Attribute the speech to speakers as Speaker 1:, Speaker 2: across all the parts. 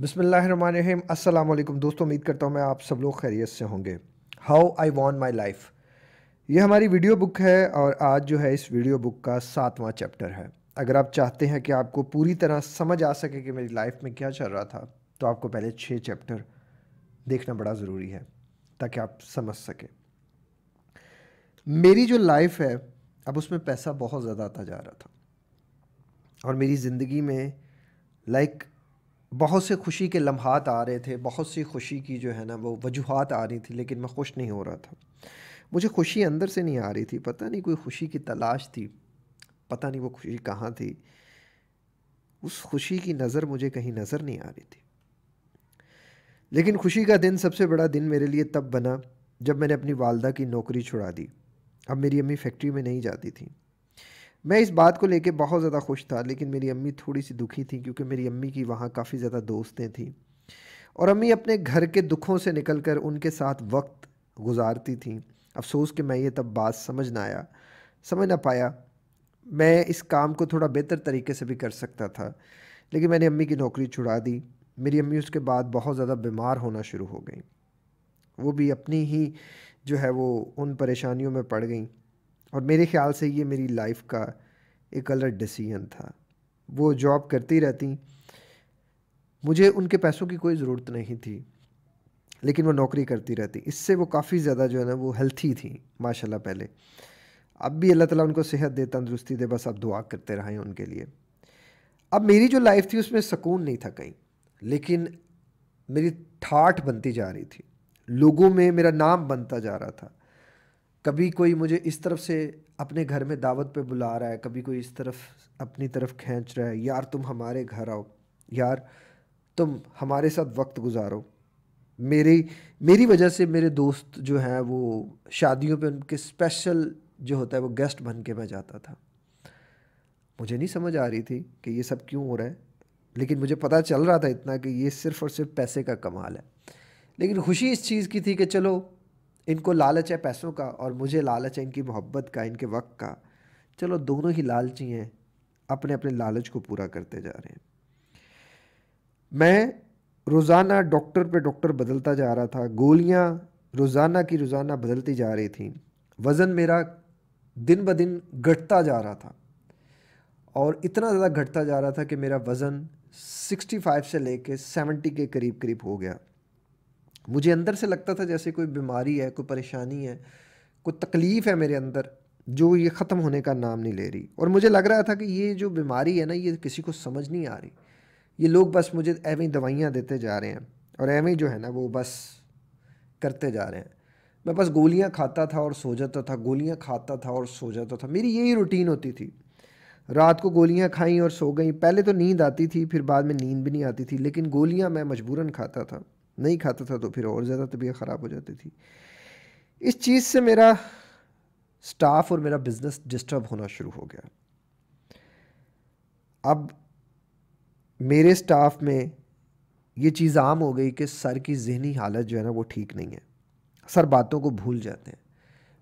Speaker 1: बसमीम अल्लाम दोस्तों उम्मीद करता हूँ मैं आप सब लोग खैरियत से होंगे how I want my life ये हमारी वीडियो बुक है और आज जो है इस वीडियो बुक का सातवां चैप्टर है अगर आप चाहते हैं कि आपको पूरी तरह समझ आ सके कि मेरी लाइफ में क्या चल रहा था तो आपको पहले छः चैप्टर देखना बड़ा ज़रूरी है ताकि आप समझ सकें मेरी जो लाइफ है अब उसमें पैसा बहुत ज़्यादा आता जा रहा था और मेरी ज़िंदगी में लाइक like, बहुत से खुशी के लम्हात आ रहे थे बहुत सी खुशी की जो है ना वो वजूहत आ रही थी लेकिन मैं खुश नहीं हो रहा था मुझे खुशी अंदर से नहीं आ रही थी पता नहीं कोई खुशी की तलाश थी पता नहीं वो खुशी कहाँ थी उस खुशी की नज़र मुझे कहीं नज़र नहीं आ रही थी लेकिन खुशी का दिन सबसे बड़ा दिन मेरे लिए तब बना जब मैंने अपनी वालदा की नौकरी छुड़ा दी अब मेरी अम्मी फैक्ट्री में नहीं जाती थी मैं इस बात को लेके बहुत ज़्यादा खुश था लेकिन मेरी अम्मी थोड़ी सी दुखी थी क्योंकि मेरी अम्मी की वहाँ काफ़ी ज़्यादा दोस्तें थीं और अम्मी अपने घर के दुखों से निकल कर उनके साथ वक्त गुजारती थी अफसोस कि मैं ये तब बात समझ ना आया समझ ना पाया मैं इस काम को थोड़ा बेहतर तरीके से भी कर सकता था लेकिन मैंने अम्मी की नौकरी छुड़ा दी मेरी अम्मी उसके बाद बहुत ज़्यादा बीमार होना शुरू हो गई वो भी अपनी ही जो है वो उन परेशानियों में पड़ गई और मेरे ख्याल से ये मेरी लाइफ का एक अलग डिसीजन था वो जॉब करती रहती मुझे उनके पैसों की कोई ज़रूरत नहीं थी लेकिन वो नौकरी करती रहती इससे वो काफ़ी ज़्यादा जो है ना वो हेल्थी थी माशाल्लाह पहले अब भी अल्लाह ताला उनको सेहत दे तंदरुस्ती दे बस अब दुआ करते रहें उनके लिए अब मेरी जो लाइफ थी उसमें सुकून नहीं था कहीं लेकिन मेरी ठाठ बनती जा रही थी लोगों में मेरा नाम बनता जा रहा था कभी कोई मुझे इस तरफ से अपने घर में दावत पे बुला रहा है कभी कोई इस तरफ अपनी तरफ खींच रहा है यार तुम हमारे घर आओ यार तुम हमारे साथ वक्त गुजारो मेरी मेरी वजह से मेरे दोस्त जो हैं वो शादियों पे उनके स्पेशल जो होता है वो गेस्ट बन के मैं जाता था मुझे नहीं समझ आ रही थी कि ये सब क्यों हो रहा है लेकिन मुझे पता चल रहा था इतना कि ये सिर्फ़ और सिर्फ पैसे का कमाल है लेकिन खुशी इस चीज़ की थी कि चलो इनको लालच है पैसों का और मुझे लालच है इनकी मोहब्बत का इनके वक्त का चलो दोनों ही लालची हैं अपने अपने लालच को पूरा करते जा रहे हैं मैं रोज़ाना डॉक्टर पे डॉक्टर बदलता जा रहा था गोलियाँ रोज़ाना की रोज़ाना बदलती जा रही थी वज़न मेरा दिन ब दिन घटता जा रहा था और इतना ज़्यादा घटता जा रहा था कि मेरा वज़न 65 से लेके 70 के करीब करीब हो गया मुझे अंदर से लगता था जैसे कोई बीमारी है कोई परेशानी है कोई तकलीफ़ है मेरे अंदर जो ये ख़त्म होने का नाम नहीं ले रही और मुझे लग रहा था कि ये जो बीमारी है ना ये किसी को समझ नहीं आ रही ये लोग बस मुझे एवं दवाइयाँ देते जा रहे हैं और एवं जो है ना वो बस करते जा रहे हैं मैं बस गोलियाँ खाता था और सो जाता था गोलियाँ खाता था और सो जाता था मेरी यही रूटीन होती थी रात को गोलियाँ खाई और सो गई पहले तो नींद आती थी फिर बाद में नींद भी नहीं आती थी लेकिन गोलियाँ मैं मजबूरन खाता था नहीं खाता था तो फिर और ज़्यादा तबीयत ख़राब हो जाती थी इस चीज़ से मेरा स्टाफ और मेरा बिज़नेस डिस्टर्ब होना शुरू हो गया अब मेरे स्टाफ में ये चीज़ आम हो गई कि सर की जहनी हालत जो है ना वो ठीक नहीं है सर बातों को भूल जाते हैं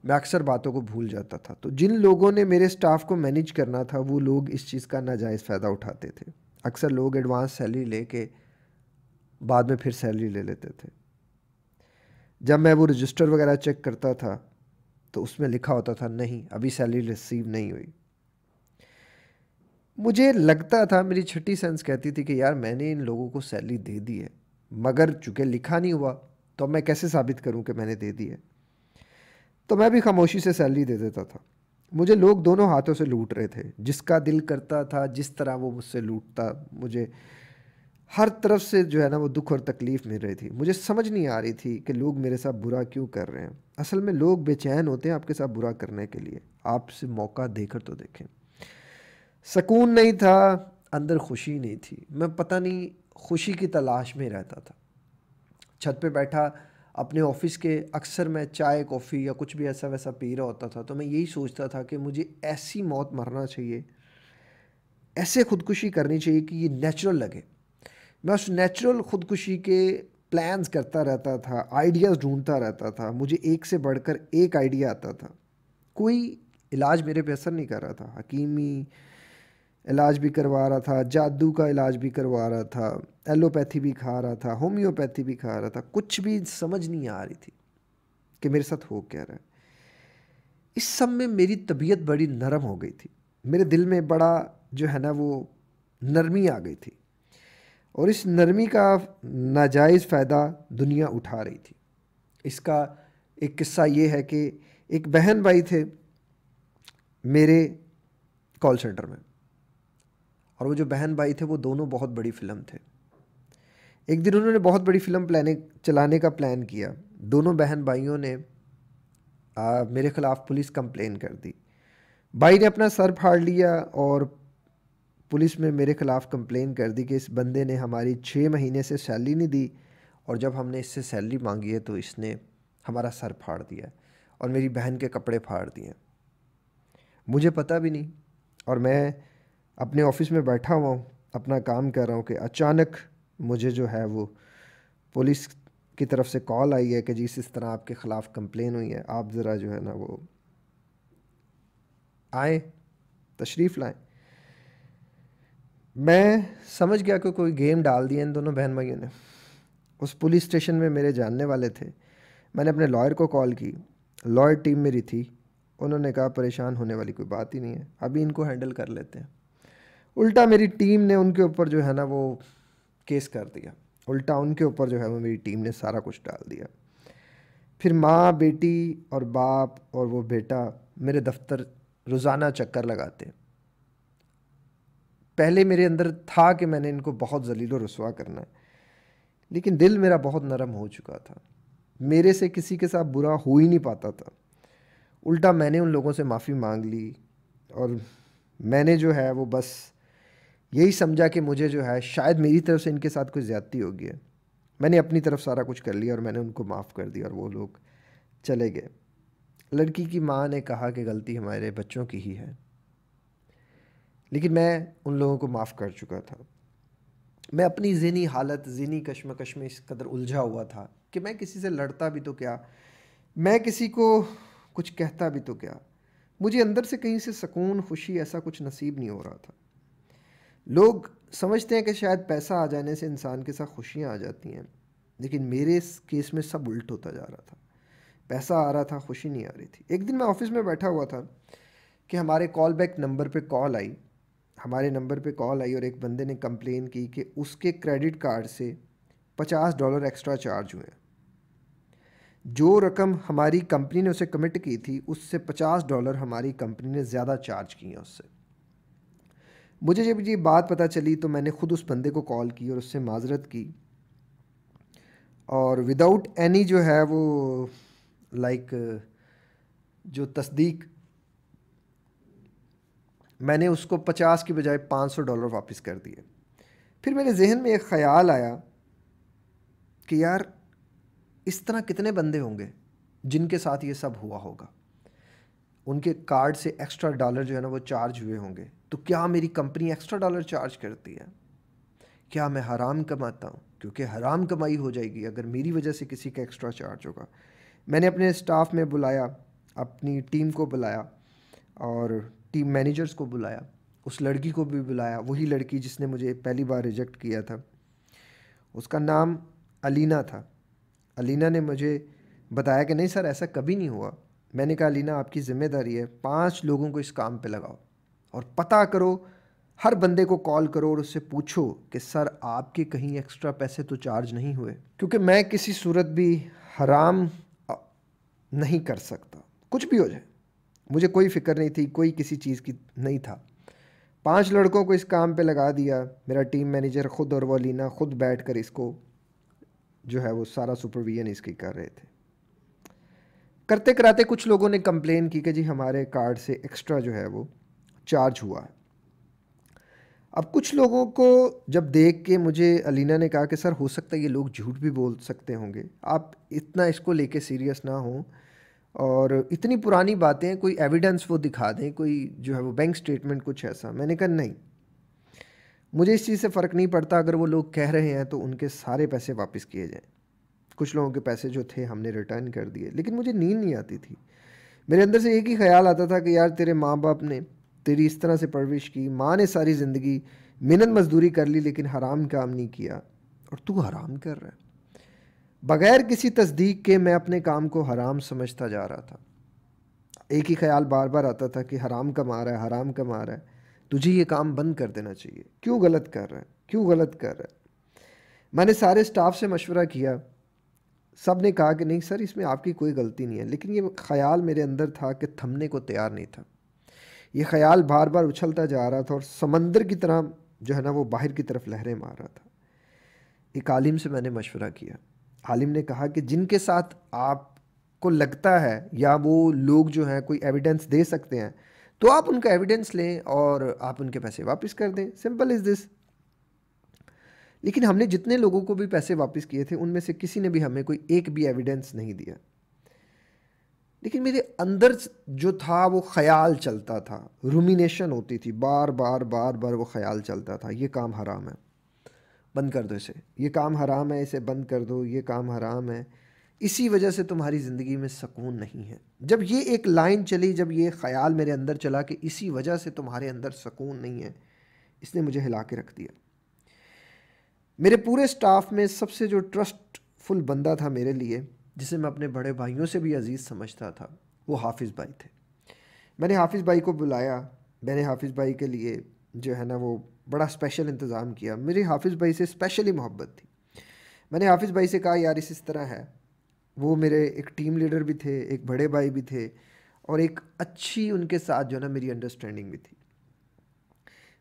Speaker 1: मैं अक्सर बातों को भूल जाता था तो जिन लोगों ने मेरे स्टाफ को मैनेज करना था वो लोग इस चीज़ का नाजायज़ फ़ायदा उठाते थे अक्सर लोग एडवांस सैलरी ले के बाद में फिर सैलरी ले लेते थे जब मैं वो रजिस्टर वगैरह चेक करता था तो उसमें लिखा होता था नहीं अभी सैलरी रिसीव नहीं हुई मुझे लगता था मेरी छठी सेंस कहती थी कि यार मैंने इन लोगों को सैलरी दे दी है मगर चूँकि लिखा नहीं हुआ तो मैं कैसे साबित करूँ कि मैंने दे दी है तो मैं भी खामोशी से सैलरी दे देता था मुझे लोग दोनों हाथों से लूट रहे थे जिसका दिल करता था जिस तरह वो मुझसे लूटता मुझे हर तरफ से जो है ना वो दुख और तकलीफ़ मिल रही थी मुझे समझ नहीं आ रही थी कि लोग मेरे साथ बुरा क्यों कर रहे हैं असल में लोग बेचैन होते हैं आपके साथ बुरा करने के लिए आपसे मौका देकर तो देखें सकून नहीं था अंदर खुशी नहीं थी मैं पता नहीं खुशी की तलाश में रहता था छत पे बैठा अपने ऑफिस के अक्सर मैं चाय कॉफ़ी या कुछ भी ऐसा वैसा पी रहा होता था तो मैं यही सोचता था कि मुझे ऐसी मौत मरना चाहिए ऐसे खुदकुशी करनी चाहिए कि ये नेचुरल लगे मैं उस नेचुरल ख़ुदकुशी के प्लान्स करता रहता था आइडियाज़ ढूंढता रहता था मुझे एक से बढ़कर एक आइडिया आता था कोई इलाज मेरे पे असर नहीं कर रहा था हकीमी इलाज भी करवा रहा था जादू का इलाज भी करवा रहा था एलोपैथी भी खा रहा था होम्योपैथी भी खा रहा था कुछ भी समझ नहीं आ रही थी कि मेरे साथ हो क्या रहा है इस सब में मेरी तबीयत बड़ी नरम हो गई थी मेरे दिल में बड़ा जो है ना वो नरमी आ गई थी और इस नरमी का नाजायज़ फ़ायदा दुनिया उठा रही थी इसका एक किस्सा ये है कि एक बहन भाई थे मेरे कॉल सेंटर में और वो जो बहन भाई थे वो दोनों बहुत बड़ी फ़िल्म थे एक दिन उन्होंने बहुत बड़ी फ़िल्म प्लानिंग चलाने का प्लान किया दोनों बहन भाइयों ने आ, मेरे ख़िलाफ़ पुलिस कंप्लेन कर दी भाई ने अपना सर फाड़ लिया और पुलिस में मेरे ख़िलाफ़ कंप्लेन कर दी कि इस बंदे ने हमारी छः महीने से सैलरी नहीं दी और जब हमने इससे सैलरी मांगी है तो इसने हमारा सर फाड़ दिया और मेरी बहन के कपड़े फाड़ दिए मुझे पता भी नहीं और मैं अपने ऑफिस में बैठा हुआ हूँ अपना काम कर रहा हूँ कि अचानक मुझे जो है वो पुलिस की तरफ से कॉल आई है कि जी इस तरह आपके ख़िलाफ़ कंप्लेन हुई है आप ज़रा जो है ना वो आए तशरीफ़ लाएँ मैं समझ गया कि कोई गेम डाल दिया इन दोनों बहन भाइयों ने उस पुलिस स्टेशन में मेरे जानने वाले थे मैंने अपने लॉयर को कॉल की लॉयर टीम मेरी थी उन्होंने कहा परेशान होने वाली कोई बात ही नहीं है अभी इनको हैंडल कर लेते हैं उल्टा मेरी टीम ने उनके ऊपर जो है ना वो केस कर दिया उल्टा उनके ऊपर जो है वो मेरी टीम ने सारा कुछ डाल दिया फिर माँ बेटी और बाप और वो बेटा मेरे दफ्तर रोज़ाना चक्कर लगाते पहले मेरे अंदर था कि मैंने इनको बहुत जलील रसुआ करना है लेकिन दिल मेरा बहुत नरम हो चुका था मेरे से किसी के साथ बुरा हो ही नहीं पाता था उल्टा मैंने उन लोगों से माफ़ी मांग ली और मैंने जो है वो बस यही समझा कि मुझे जो है शायद मेरी तरफ से इनके साथ कुछ ज़्यादती होगी है मैंने अपनी तरफ सारा कुछ कर लिया और मैंने उनको माफ़ कर दिया और वो लोग चले गए लड़की की माँ ने कहा कि गलती हमारे बच्चों की ही है लेकिन मैं उन लोगों को माफ़ कर चुका था मैं अपनी जहनी हालत जहनी कश्मकश में इस कदर उलझा हुआ था कि मैं किसी से लड़ता भी तो क्या मैं किसी को कुछ कहता भी तो क्या मुझे अंदर से कहीं से सकून खुशी ऐसा कुछ नसीब नहीं हो रहा था लोग समझते हैं कि शायद पैसा आ जाने से इंसान के साथ खुशियाँ आ जाती हैं लेकिन मेरे इस केस में सब उल्ट होता जा रहा था पैसा आ रहा था खुशी नहीं आ रही थी एक दिन मैं ऑफिस में बैठा हुआ था कि हमारे कॉल बैक नंबर पर कॉल आई हमारे नंबर पे कॉल आई और एक बंदे ने कंप्लेन की कि उसके क्रेडिट कार्ड से पचास डॉलर एक्स्ट्रा चार्ज हुए जो रकम हमारी कंपनी ने उसे कमिट की थी उससे पचास डॉलर हमारी कंपनी ने ज़्यादा चार्ज किए उससे मुझे जब ये बात पता चली तो मैंने ख़ुद उस बंदे को कॉल की और उससे माजरत की और विदाउट एनी जो है वो लाइक like, जो तस्दीक मैंने उसको पचास की बजाय पाँच सौ डॉलर वापस कर दिए फिर मेरे जहन में एक ख़्याल आया कि यार इस तरह कितने बंदे होंगे जिनके साथ ये सब हुआ होगा उनके कार्ड से एक्स्ट्रा डॉलर जो है ना वो चार्ज हुए होंगे तो क्या मेरी कंपनी एक्स्ट्रा डॉलर चार्ज करती है क्या मैं हराम कमाता हूँ क्योंकि हराम कमाई हो जाएगी अगर मेरी वजह से किसी का एक्स्ट्रा चार्ज होगा मैंने अपने स्टाफ में बुलाया अपनी टीम को बुलाया और टीम मैनेजर्स को बुलाया उस लड़की को भी बुलाया वही लड़की जिसने मुझे पहली बार रिजेक्ट किया था उसका नाम अलीना था अलीना ने मुझे बताया कि नहीं सर ऐसा कभी नहीं हुआ मैंने कहा अलीना आपकी ज़िम्मेदारी है पांच लोगों को इस काम पे लगाओ और पता करो हर बंदे को कॉल करो और उससे पूछो कि सर आपके कहीं एक्स्ट्रा पैसे तो चार्ज नहीं हुए क्योंकि मैं किसी सूरत भी हराम नहीं कर सकता कुछ भी हो जाए मुझे कोई फिक्र नहीं थी कोई किसी चीज़ की नहीं था पांच लड़कों को इस काम पे लगा दिया मेरा टीम मैनेजर ख़ुद और वलीना ख़ुद बैठ कर इसको जो है वो सारा सुपरविजन इसकी कर रहे थे करते कराते कुछ लोगों ने कंप्लेन की कि जी हमारे कार्ड से एक्स्ट्रा जो है वो चार्ज हुआ है अब कुछ लोगों को जब देख के मुझे अलीना ने कहा कि सर हो सकता है ये लोग झूठ भी बोल सकते होंगे आप इतना इसको लेके सीरियस ना हों और इतनी पुरानी बातें कोई एविडेंस वो दिखा दें कोई जो है वो बैंक स्टेटमेंट कुछ ऐसा मैंने कहा नहीं मुझे इस चीज़ से फ़र्क नहीं पड़ता अगर वो लोग कह रहे हैं तो उनके सारे पैसे वापस किए जाएं कुछ लोगों के पैसे जो थे हमने रिटर्न कर दिए लेकिन मुझे नींद नहीं आती थी मेरे अंदर से एक ही ख्याल आता था कि यार तेरे माँ बाप ने तेरी इस तरह से परवरिश की माँ ने सारी ज़िंदगी मिनत मजदूरी कर ली लेकिन हराम काम नहीं किया और तू हराम कर रहा है बगैर किसी तस्दीक के मैं अपने काम को हराम समझता जा रहा था एक ही ख्याल बार बार आता था कि हराम कमा रहा है हराम कमा रहा है तुझे ये काम बंद कर देना चाहिए क्यों गलत कर रहा है क्यों गलत कर रहा है मैंने सारे स्टाफ से मशवरा किया सब ने कहा कि नहीं सर इसमें आपकी कोई गलती नहीं है लेकिन ये ख्याल मेरे अंदर था कि थमने को तैयार नहीं था ये ख्याल बार बार उछलता जा रहा था और समंदर की तरह जो है ना वो बाहर की तरफ लहरें मार रहा था एक आलिम से मैंने मशवरा किया आलिम ने कहा कि जिनके साथ आपको लगता है या वो लोग जो हैं कोई एविडेंस दे सकते हैं तो आप उनका एविडेंस लें और आप उनके पैसे वापस कर दें सिंपल इज़ दिस लेकिन हमने जितने लोगों को भी पैसे वापस किए थे उनमें से किसी ने भी हमें कोई एक भी एविडेंस नहीं दिया लेकिन मेरे अंदर जो था वो ख्याल चलता था रूमिनेशन होती थी बार बार बार बार वो ख्याल चलता था ये काम हराम है बंद कर दो इसे ये काम हराम है इसे बंद कर दो ये काम हराम है इसी वजह से तुम्हारी ज़िंदगी में सुकून नहीं है जब ये एक लाइन चली जब ये ख्याल मेरे अंदर चला कि इसी वजह से तुम्हारे अंदर सुकून नहीं है इसने मुझे हिला के रख दिया मेरे पूरे स्टाफ में सबसे जो ट्रस्टफुल बंदा था मेरे लिए जिसे मैं अपने बड़े भाइयों से भी अजीज़ समझता था वो हाफिज़ भाई थे मैंने हाफिज़ भाई को बुलाया मैंने हाफिज़ भाई के लिए जो है ना वो बड़ा स्पेशल इंतज़ाम किया मेरे हाफिज़ भाई से स्पेशली मोहब्बत थी मैंने हाफिज़ भाई से कहा यार इस तरह है वो मेरे एक टीम लीडर भी थे एक बड़े भाई भी थे और एक अच्छी उनके साथ जो है ना मेरी अंडरस्टैंडिंग भी थी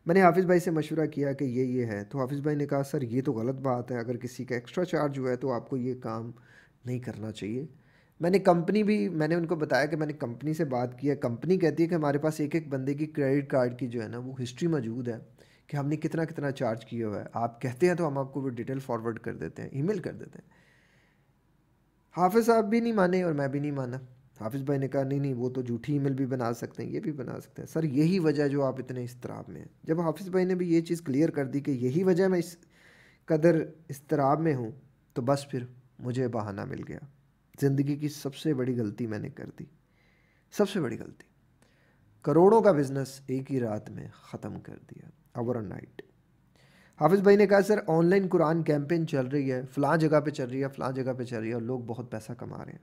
Speaker 1: मैंने हाफिज़ भाई से मशवरा किया कि ये ये है तो हाफिज़ भाई ने कहा सर ये तो गलत बात है अगर किसी का एक्स्ट्रा चार्ज हुआ है तो आपको ये काम नहीं करना चाहिए मैंने कंपनी भी मैंने उनको बताया कि मैंने कंपनी से बात किया कंपनी कहती है कि हमारे पास एक एक बंदे की क्रेडिट कार्ड की जो है ना वो हिस्ट्री मौजूद है कि हमने कितना कितना चार्ज किया हुआ है आप कहते हैं तो हम आपको वो डिटेल फॉरवर्ड कर देते हैं ईमेल कर देते हैं हाफिज़ साहब भी नहीं माने और मैं भी नहीं माना हाफिज़ भाई ने कहा नहीं नहीं वो तो झूठी ईमेल भी बना सकते हैं ये भी बना सकते हैं सर यही वजह जो आप इतने इसतराब में हैं जब हाफिज़ भाई ने भी ये चीज़ क्लियर कर दी कि यही वजह मैं इस कदर इसतराब में हूँ तो बस फिर मुझे बहाना मिल गया ज़िंदगी की सबसे बड़ी गलती मैंने कर दी सबसे बड़ी गलती करोड़ों का बिज़नेस एक ही रात में ख़त्म कर दिया आवर नाइट हाफिज़ भाई ने कहा सर ऑनलाइन कुरान कैंपेन चल रही है फ़लाँ जगह पे चल रही है फ़लाँ जगह पे चल रही है और लोग बहुत पैसा कमा रहे हैं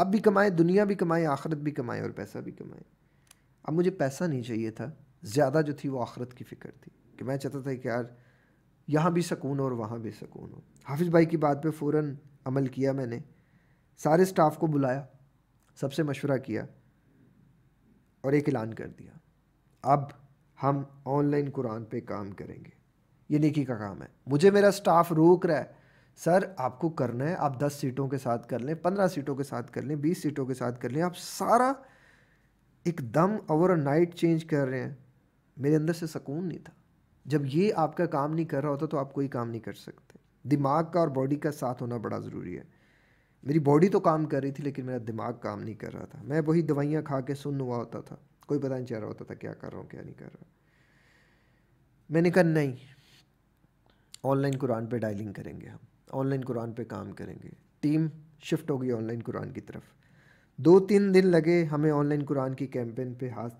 Speaker 1: आप भी कमाएं दुनिया भी कमाएं आखरत भी कमाएं और पैसा भी कमाएं अब मुझे पैसा नहीं चाहिए था ज़्यादा जो थी वो आखरत की फ़िक्र थी कि मैं चाहता था कि यार यहाँ भी सकून और वहाँ भी सकून हो हाफिज़ भाई की बात पर फ़ौर अमल किया मैंने सारे स्टाफ को बुलाया सबसे मशवरा किया और एक ऐलान कर दिया अब हम ऑनलाइन कुरान पे काम करेंगे ये निकी का काम है मुझे मेरा स्टाफ रोक रहा है सर आपको करना है आप दस सीटों के साथ कर लें पंद्रह सीटों के साथ कर लें बीस सीटों के साथ कर लें आप सारा एकदम ओवर नाइट चेंज कर रहे हैं मेरे अंदर से सुकून नहीं था जब ये आपका काम नहीं कर रहा होता तो आप कोई काम नहीं कर सकते दिमाग का और बॉडी का साथ होना बड़ा ज़रूरी है मेरी बॉडी तो काम कर रही थी लेकिन मेरा दिमाग काम नहीं कर रहा था मैं वही दवाइयाँ खा के सुन हुआ होता था कोई पता नहीं चल रहा होता था क्या कर रहा हूँ क्या नहीं कर रहा मैंने कहा नहीं ऑनलाइन कुरान पे डायलिंग करेंगे हम ऑनलाइन कुरान पे काम करेंगे टीम शिफ्ट हो गई ऑनलाइन कुरान की तरफ दो तीन दिन लगे हमें ऑनलाइन कुरान की कैंपेन पे हाथ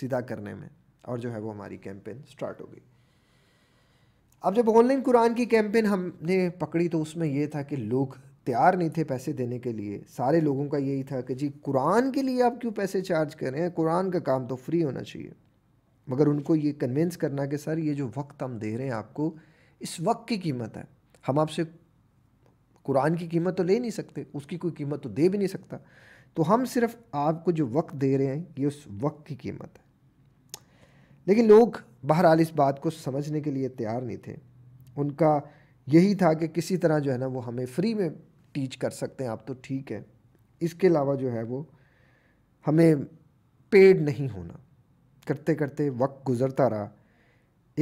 Speaker 1: सीधा करने में और जो है वो हमारी कैंपेन स्टार्ट हो गई अब जब ऑनलाइन कुरान की कैंपेन हमने पकड़ी तो उसमें यह था कि लोग तैयार नहीं थे पैसे देने के लिए सारे लोगों का यही था कि जी कुरान के लिए आप क्यों पैसे चार्ज कर रहे हैं कुरान का काम तो फ्री होना चाहिए मगर उनको ये कन्विंस करना कि सर ये जो वक्त हम दे रहे हैं आपको इस वक्त की कीमत है हम आपसे कुरान की कीमत तो ले नहीं सकते उसकी कोई कीमत तो दे भी नहीं सकता तो हम सिर्फ आपको जो वक्त दे रहे हैं ये उस वक्त की कीमत है लेकिन लोग बहरहाल इस बात को समझने के लिए तैयार नहीं थे उनका यही था कि किसी तरह जो है ना वो हमें फ्री में टीच कर सकते हैं आप तो ठीक है इसके अलावा जो है वो हमें पेड नहीं होना करते करते वक्त गुज़रता रहा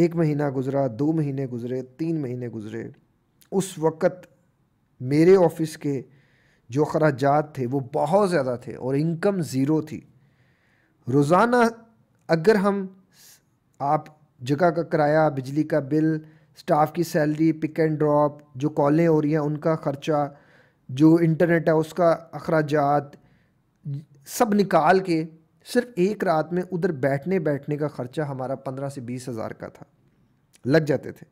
Speaker 1: एक महीना गुज़रा दो महीने गुज़रे तीन महीने गुज़रे उस वक़्त मेरे ऑफिस के जो अखराज थे वो बहुत ज़्यादा थे और इनकम ज़ीरो थी रोज़ाना अगर हम आप जगह का किराया बिजली का बिल स्टाफ की सैलरी पिक एंड ड्रॉप जो कॉलें हो रही हैं उनका ख़र्चा जो इंटरनेट है उसका अखराज सब निकाल के सिर्फ एक रात में उधर बैठने बैठने का ख़र्चा हमारा पंद्रह से बीस हज़ार का था लग जाते थे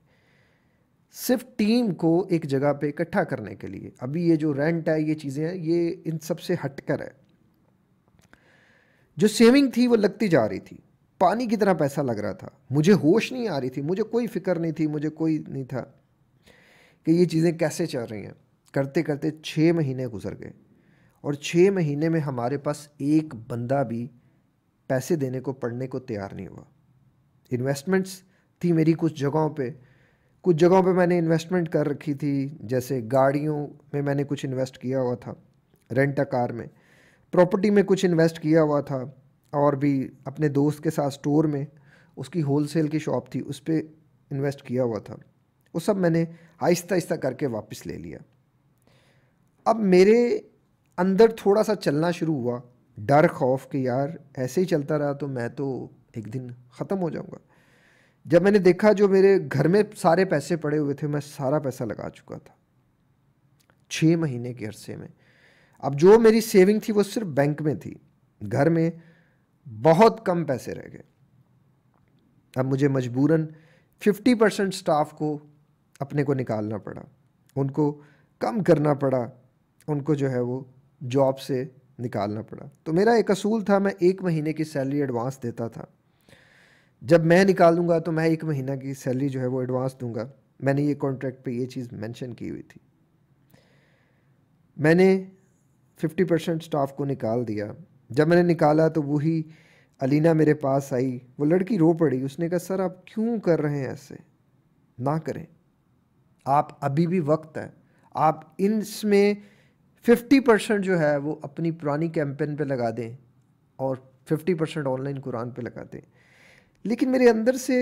Speaker 1: सिर्फ टीम को एक जगह पे इकट्ठा करने के लिए अभी ये जो रेंट है ये चीज़ें हैं ये इन सब से हटकर है जो सेविंग थी वो लगती जा रही थी पानी की तरह पैसा लग रहा था मुझे होश नहीं आ रही थी मुझे कोई फिक्र नहीं थी मुझे कोई नहीं था कि ये चीज़ें कैसे चल रही हैं करते करते छः महीने गुजर गए और छः महीने में हमारे पास एक बंदा भी पैसे देने को पढ़ने को तैयार नहीं हुआ इन्वेस्टमेंट्स थी मेरी कुछ जगहों पे कुछ जगहों पे मैंने इन्वेस्टमेंट कर रखी थी जैसे गाड़ियों में मैंने कुछ इन्वेस्ट किया हुआ था रेंट कार में प्रॉपर्टी में कुछ इन्वेस्ट किया हुआ था और भी अपने दोस्त के साथ स्टोर में उसकी होलसेल की शॉप थी उस पर इन्वेस्ट किया हुआ था वो सब मैंने आहिस्ता आहिस्ता करके वापस ले लिया अब मेरे अंदर थोड़ा सा चलना शुरू हुआ डर खौफ कि यार ऐसे ही चलता रहा तो मैं तो एक दिन ख़त्म हो जाऊंगा जब मैंने देखा जो मेरे घर में सारे पैसे पड़े हुए थे मैं सारा पैसा लगा चुका था छः महीने के अरसे में अब जो मेरी सेविंग थी वो सिर्फ बैंक में थी घर में बहुत कम पैसे रह गए अब मुझे मजबूरन 50 परसेंट स्टाफ को अपने को निकालना पड़ा उनको कम करना पड़ा उनको जो है वो जॉब से निकालना पड़ा तो मेरा एक असूल था मैं एक महीने की सैलरी एडवांस देता था जब मैं निकालूंगा तो मैं एक महीना की सैलरी जो है वो एडवांस दूंगा मैंने ये कॉन्ट्रैक्ट पे ये चीज़ मेंशन की हुई थी मैंने 50 परसेंट स्टाफ को निकाल दिया जब मैंने निकाला तो वही अलीना मेरे पास आई वो लड़की रो पड़ी उसने कहा सर आप क्यों कर रहे हैं ऐसे ना करें आप अभी भी वक्त है आप इन में फिफ्टी परसेंट जो है वो अपनी पुरानी कैंपेन पे लगा दें और फिफ्टी परसेंट ऑनलाइन कुरान पे लगा दें लेकिन मेरे अंदर से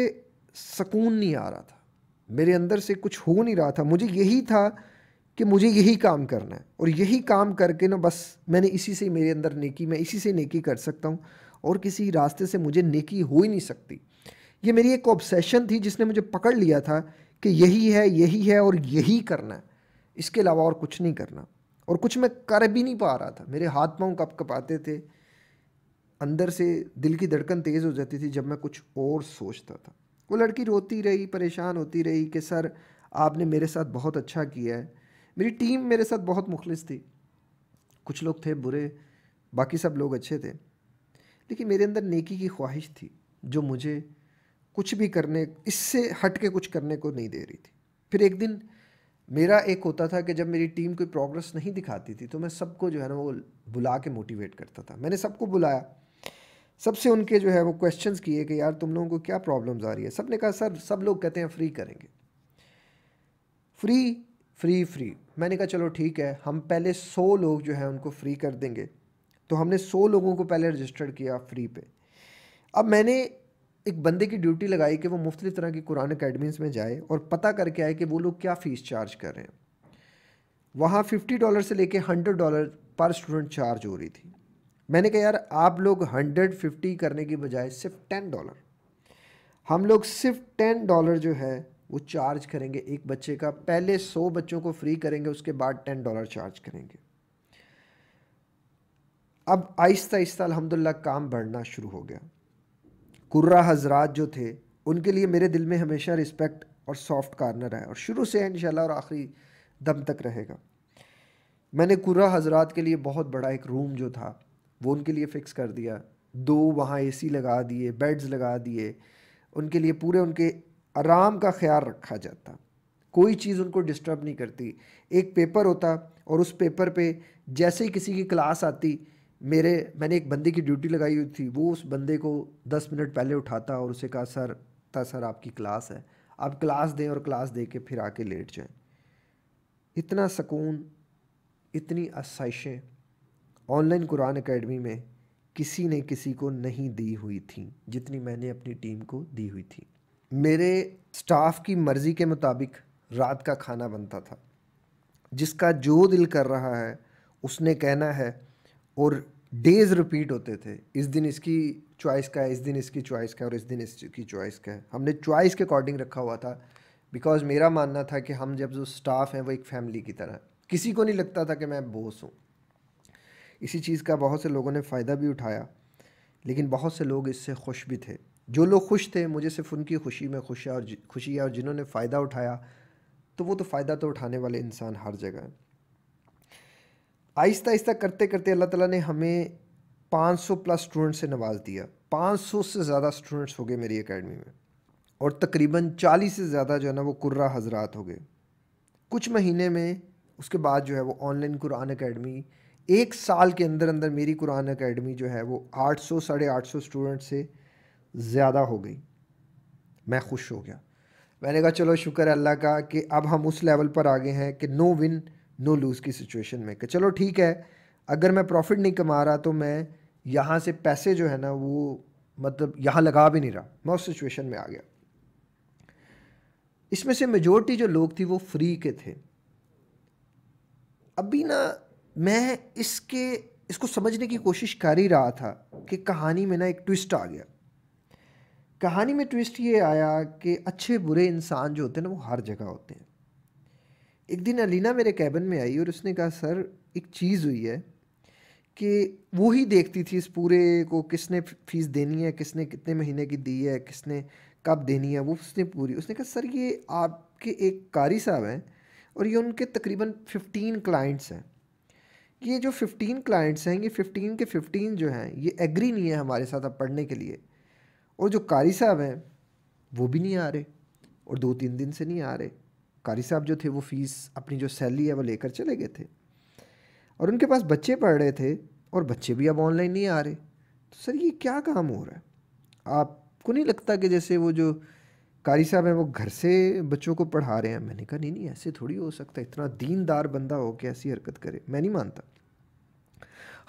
Speaker 1: सकून नहीं आ रहा था मेरे अंदर से कुछ हो नहीं रहा था मुझे यही था कि मुझे यही काम करना है और यही काम करके ना बस मैंने इसी से मेरे अंदर नेकी मैं इसी से नेकी कर सकता हूँ और किसी रास्ते से मुझे नेकी हो ही नहीं सकती ये मेरी एक ऑब्सेशन थी जिसने मुझे पकड़ लिया था कि यही है यही है और यही करना है इसके अलावा और कुछ नहीं करना और कुछ मैं कर भी नहीं पा रहा था मेरे हाथ पाँव कप कपाते थे अंदर से दिल की धड़कन तेज़ हो जाती थी जब मैं कुछ और सोचता था वो लड़की रोती रही परेशान होती रही कि सर आपने मेरे साथ बहुत अच्छा किया है मेरी टीम मेरे साथ बहुत मुखलिस थी कुछ लोग थे बुरे बाकी सब लोग अच्छे थे लेकिन मेरे अंदर नेकी की ख्वाहिश थी जो मुझे कुछ भी करने इससे हट के कुछ करने को नहीं दे रही थी फिर एक दिन मेरा एक होता था कि जब मेरी टीम कोई प्रोग्रेस नहीं दिखाती थी तो मैं सबको जो है ना वो बुला के मोटिवेट करता था मैंने सबको बुलाया सबसे उनके जो है वो क्वेश्चंस किए कि यार तुम लोगों को क्या प्रॉब्लम्स आ रही है सब ने कहा सर सब लोग कहते हैं फ्री करेंगे फ्री फ्री फ्री मैंने कहा चलो ठीक है हम पहले सौ लोग जो है उनको फ्री कर देंगे तो हमने सौ लोगों को पहले रजिस्टर्ड किया फ्री पे अब मैंने एक बंदे की ड्यूटी लगाई कि वो मुख्तलि तरह की कुरान अकेडमीज़ में जाए और पता करके आए कि वो लोग क्या फ़ीस चार्ज कर रहे हैं वहाँ फिफ्टी डॉलर से लेके हंड्रेड डॉलर पर स्टूडेंट चार्ज हो रही थी मैंने कहा यार आप लोग हंड्रेड फिफ्टी करने की बजाय सिर्फ टेन डॉलर हम लोग सिर्फ टेन डॉलर जो है वो चार्ज करेंगे एक बच्चे का पहले सौ बच्चों को फ्री करेंगे उसके बाद टेन डॉलर चार्ज करेंगे अब आहिस्ता आहिस्ता अलहमदिल्ला काम बढ़ना शुरू हो गया कुर्रा हजरात जो थे उनके लिए मेरे दिल में हमेशा रिस्पेक्ट और सॉफ्ट कार्नर है और शुरू से इन और आखिरी दम तक रहेगा मैंने कुर्रा हजरात के लिए बहुत बड़ा एक रूम जो था वो उनके लिए फ़िक्स कर दिया दो वहाँ सी लगा दिए बेड्स लगा दिए उनके लिए पूरे उनके आराम का ख्याल रखा जाता कोई चीज़ उनको डिस्टर्ब नहीं करती एक पेपर होता और उस पेपर पे जैसे ही किसी की क्लास आती मेरे मैंने एक बंदे की ड्यूटी लगाई हुई थी वो उस बंदे को दस मिनट पहले उठाता और उसे कहा सर था सर आपकी क्लास है आप क्लास दें और क्लास दे के फिर आके लेट जाएं इतना सकून इतनी आसाइशें ऑनलाइन कुरान एकेडमी में किसी ने किसी को नहीं दी हुई थी जितनी मैंने अपनी टीम को दी हुई थी मेरे स्टाफ की मर्ज़ी के मुताबिक रात का खाना बनता था जिसका जो दिल कर रहा है उसने कहना है और डेज रिपीट होते थे इस दिन इसकी चॉइस का है इस दिन इसकी चॉइस का है और इस दिन इसकी चॉइस का है हमने चॉइस के अकॉर्डिंग रखा हुआ था बिकॉज मेरा मानना था कि हम जब जो स्टाफ हैं वो एक फैमिली की तरह किसी को नहीं लगता था कि मैं बोस हूँ इसी चीज़ का बहुत से लोगों ने फ़ायदा भी उठाया लेकिन बहुत से लोग इससे खुश भी थे जो लोग खुश थे मुझे सिर्फ उनकी खुशी में खुश और खुशी है और जिन्होंने फ़ायदा उठाया तो वो तो फ़ायदा तो उठाने वाले इंसान हर जगह हैं आहिस्ता आहिस्ता करते करते अल्लाह ताला ने हमें 500 प्लस स्टूडेंट्स से नवाज दिया 500 से ज़्यादा स्टूडेंट्स हो गए मेरी एकेडमी में और तकरीबन 40 से ज़्यादा जो है ना वो कुर्रा हजरात हो गए कुछ महीने में उसके बाद जो है वो ऑनलाइन कुरान अकेडमी एक साल के अंदर अंदर मेरी कुरान अकेडमी जो है वो 800 साढ़े आठ स्टूडेंट से ज़्यादा हो गई मैं खुश हो गया मैंने कहा चलो शुक्र है अल्लाह का कि अब हम उस लेवल पर आ गए हैं कि नो विन नो लूज़ की सिचुएशन में कि चलो ठीक है अगर मैं प्रॉफिट नहीं कमा रहा तो मैं यहाँ से पैसे जो है ना वो मतलब यहाँ लगा भी नहीं रहा मैं उस सिचुएशन में आ गया इसमें से मेजोरिटी जो लोग थी वो फ्री के थे अभी ना मैं इसके इसको समझने की कोशिश कर ही रहा था कि कहानी में ना एक ट्विस्ट आ गया कहानी में ट्विस्ट ये आया कि अच्छे बुरे इंसान जो होते हैं ना वो हर जगह होते हैं एक दिन अलीना मेरे कैबिन में आई और उसने कहा सर एक चीज़ हुई है कि वो ही देखती थी इस पूरे को किसने फीस देनी है किसने कितने महीने की दी है किसने कब देनी है वो उसने पूरी उसने कहा सर ये आपके एक कारी साहब हैं और ये उनके तकरीबन फिफ्टीन क्लाइंट्स हैं ये जो फिफ्टीन क्लाइंट्स हैं ये फिफ्टीन के फिफ्टीन जो हैं ये एग्री नहीं है हमारे साथ अब पढ़ने के लिए और जो कारी साहब हैं वो भी नहीं आ रहे और दो तीन दिन से नहीं आ रहे कारी साहब जो थे वो फ़ीस अपनी जो सैलरी है वो लेकर चले गए थे और उनके पास बच्चे पढ़ रहे थे और बच्चे भी अब ऑनलाइन नहीं आ रहे तो सर ये क्या काम हो रहा है आपको नहीं लगता कि जैसे वो जो कारी साहब हैं वो घर से बच्चों को पढ़ा रहे हैं मैंने कहा नहीं नहीं ऐसे थोड़ी हो सकता इतना दीनदार बंदा हो कि ऐसी हरकत करे मैं नहीं मानता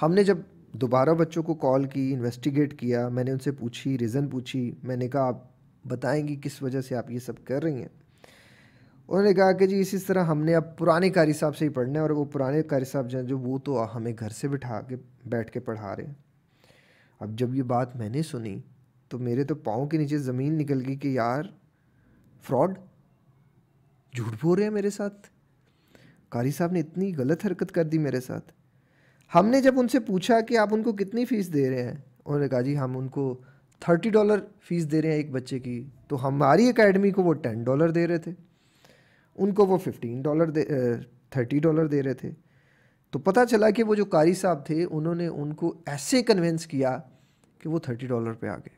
Speaker 1: हमने जब दोबारा बच्चों को कॉल की इन्वेस्टिगेट किया मैंने उनसे पूछी रीज़न पूछी मैंने कहा आप बताएंगी किस वजह से आप ये सब कर रही हैं उन्होंने कहा कि जी इसी तरह हमने अब पुराने कारी साहब से ही पढ़ना है और वो पुराने कारी साहब जो जो वो तो हमें घर से बिठा के बैठ के पढ़ा रहे हैं अब जब ये बात मैंने सुनी तो मेरे तो पाँव के नीचे ज़मीन निकल गई कि यार फ्रॉड झूठ बोल रहे हैं मेरे साथ कारी साहब ने इतनी गलत हरकत कर दी मेरे साथ हमने जब उनसे पूछा कि आप उनको कितनी फ़ीस दे रहे हैं उन्होंने कहा जी हम उनको थर्टी डॉलर फ़ीस दे रहे हैं एक बच्चे की तो हमारी अकेडमी को वो टेन डॉलर दे रहे थे उनको वो फिफ्टीन डॉलर दे थर्टी डॉलर दे रहे थे तो पता चला कि वो जो कारी साहब थे उन्होंने उनको ऐसे कन्विंस किया कि वो थर्टी डॉलर पे आ गए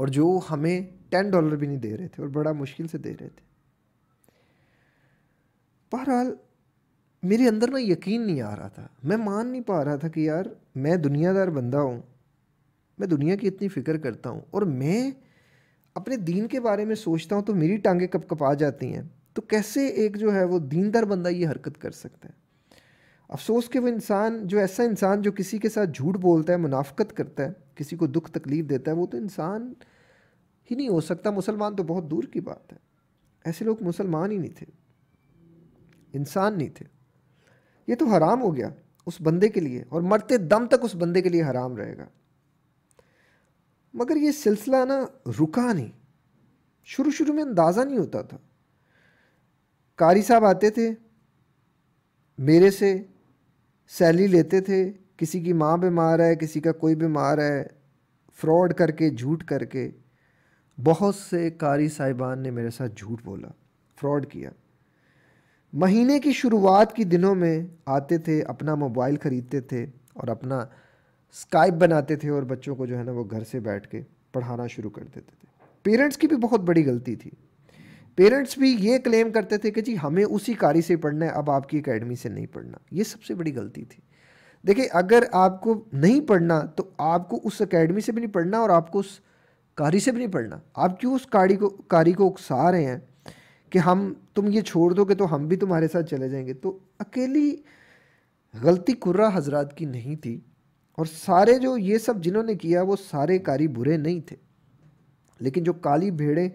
Speaker 1: और जो हमें टेन डॉलर भी नहीं दे रहे थे और बड़ा मुश्किल से दे रहे थे बहरहाल मेरे अंदर ना यकीन नहीं आ रहा था मैं मान नहीं पा रहा था कि यार मैं दुनियादार बंदा हूँ मैं दुनिया की इतनी फ़िक्र करता हूँ और मैं अपने दीन के बारे में सोचता हूँ तो मेरी टांगें कप कपा जाती हैं तो कैसे एक जो है वो दीनदार बंदा ये हरकत कर सकता है अफसोस के वो इंसान जो ऐसा इंसान जो किसी के साथ झूठ बोलता है मुनाफ़त करता है किसी को दुख तकलीफ़ देता है वो तो इंसान ही नहीं हो सकता मुसलमान तो बहुत दूर की बात है ऐसे लोग मुसलमान ही नहीं थे इंसान नहीं थे ये तो हराम हो गया उस बंदे के लिए और मरते दम तक उस बंदे के लिए हराम रहेगा मगर ये सिलसिला ना रुका नहीं शुरू शुरू में अंदाज़ा नहीं होता था कारी साहब आते थे मेरे से सैली लेते थे किसी की माँ बीमार है किसी का कोई बीमार है फ्रॉड करके झूठ करके बहुत से कारी साहिबान ने मेरे साथ झूठ बोला फ्रॉड किया महीने की शुरुआत की दिनों में आते थे अपना मोबाइल ख़रीदते थे और अपना स्काइप बनाते थे और बच्चों को जो है ना वो घर से बैठ के पढ़ाना शुरू कर देते थे पेरेंट्स की भी बहुत बड़ी गलती थी पेरेंट्स भी ये क्लेम करते थे कि जी हमें उसी कारी से पढ़ना है अब आपकी अकेडमी से नहीं पढ़ना ये सबसे बड़ी गलती थी देखिए अगर आपको नहीं पढ़ना तो आपको उस अकेडमी से भी नहीं पढ़ना और आपको उस कारी से भी नहीं पढ़ना आप क्यों उस कारी को कारी को उकसा रहे हैं कि हम तुम ये छोड़ दोगे तो हम भी तुम्हारे साथ चले जाएंगे तो अकेली गलती कुर्रा हजरात की नहीं थी और सारे जो ये सब जिन्होंने किया वो सारे कारी बुरे नहीं थे लेकिन जो काली भेड़ें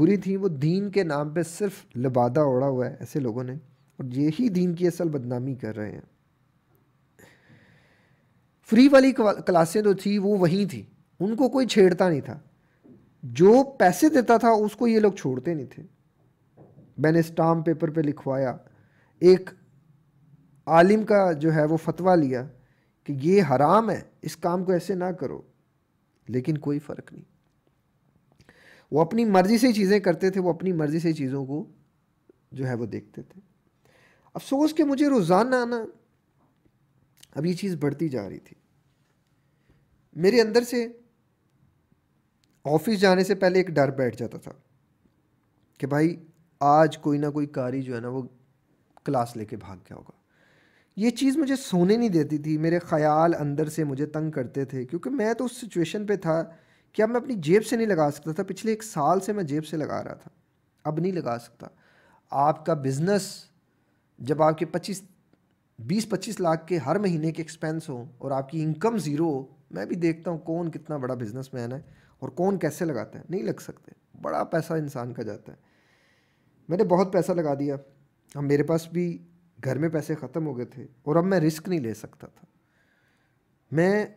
Speaker 1: बुरी थी वो दीन के नाम पे सिर्फ लबादा ओढ़ा हुआ है ऐसे लोगों ने और यही दीन की असल बदनामी कर रहे हैं फ्री वाली क्लासें जो थी वो वहीं थी उनको कोई छेड़ता नहीं था जो पैसे देता था उसको ये लोग छोड़ते नहीं थे मैंने स्टाम्प पेपर पे लिखवाया एक आलिम का जो है वो फतवा लिया कि ये हराम है इस काम को ऐसे ना करो लेकिन कोई फ़र्क नहीं वो अपनी मर्ज़ी से चीज़ें करते थे वो अपनी मर्ज़ी से चीज़ों को जो है वो देखते थे अफसोस के मुझे रोज़ाना ना अब ये चीज़ बढ़ती जा रही थी मेरे अंदर से ऑफिस जाने से पहले एक डर बैठ जाता था कि भाई आज कोई ना कोई कारी जो है ना वो क्लास लेके भाग गया होगा ये चीज़ मुझे सोने नहीं देती थी मेरे ख्याल अंदर से मुझे तंग करते थे क्योंकि मैं तो उस सिचुएशन पे था कि अब मैं अपनी जेब से नहीं लगा सकता था पिछले एक साल से मैं जेब से लगा रहा था अब नहीं लगा सकता आपका बिज़नेस जब आपके पच्चीस बीस पच्चीस लाख के हर महीने के एक्सपेंस हो और आपकी इनकम ज़ीरो हो मैं भी देखता हूँ कौन कितना बड़ा बिज़नेस है और कौन कैसे लगाता है नहीं लग सकते बड़ा पैसा इंसान का जाता है मैंने बहुत पैसा लगा दिया अब मेरे पास भी घर में पैसे ख़त्म हो गए थे और अब मैं रिस्क नहीं ले सकता था मैं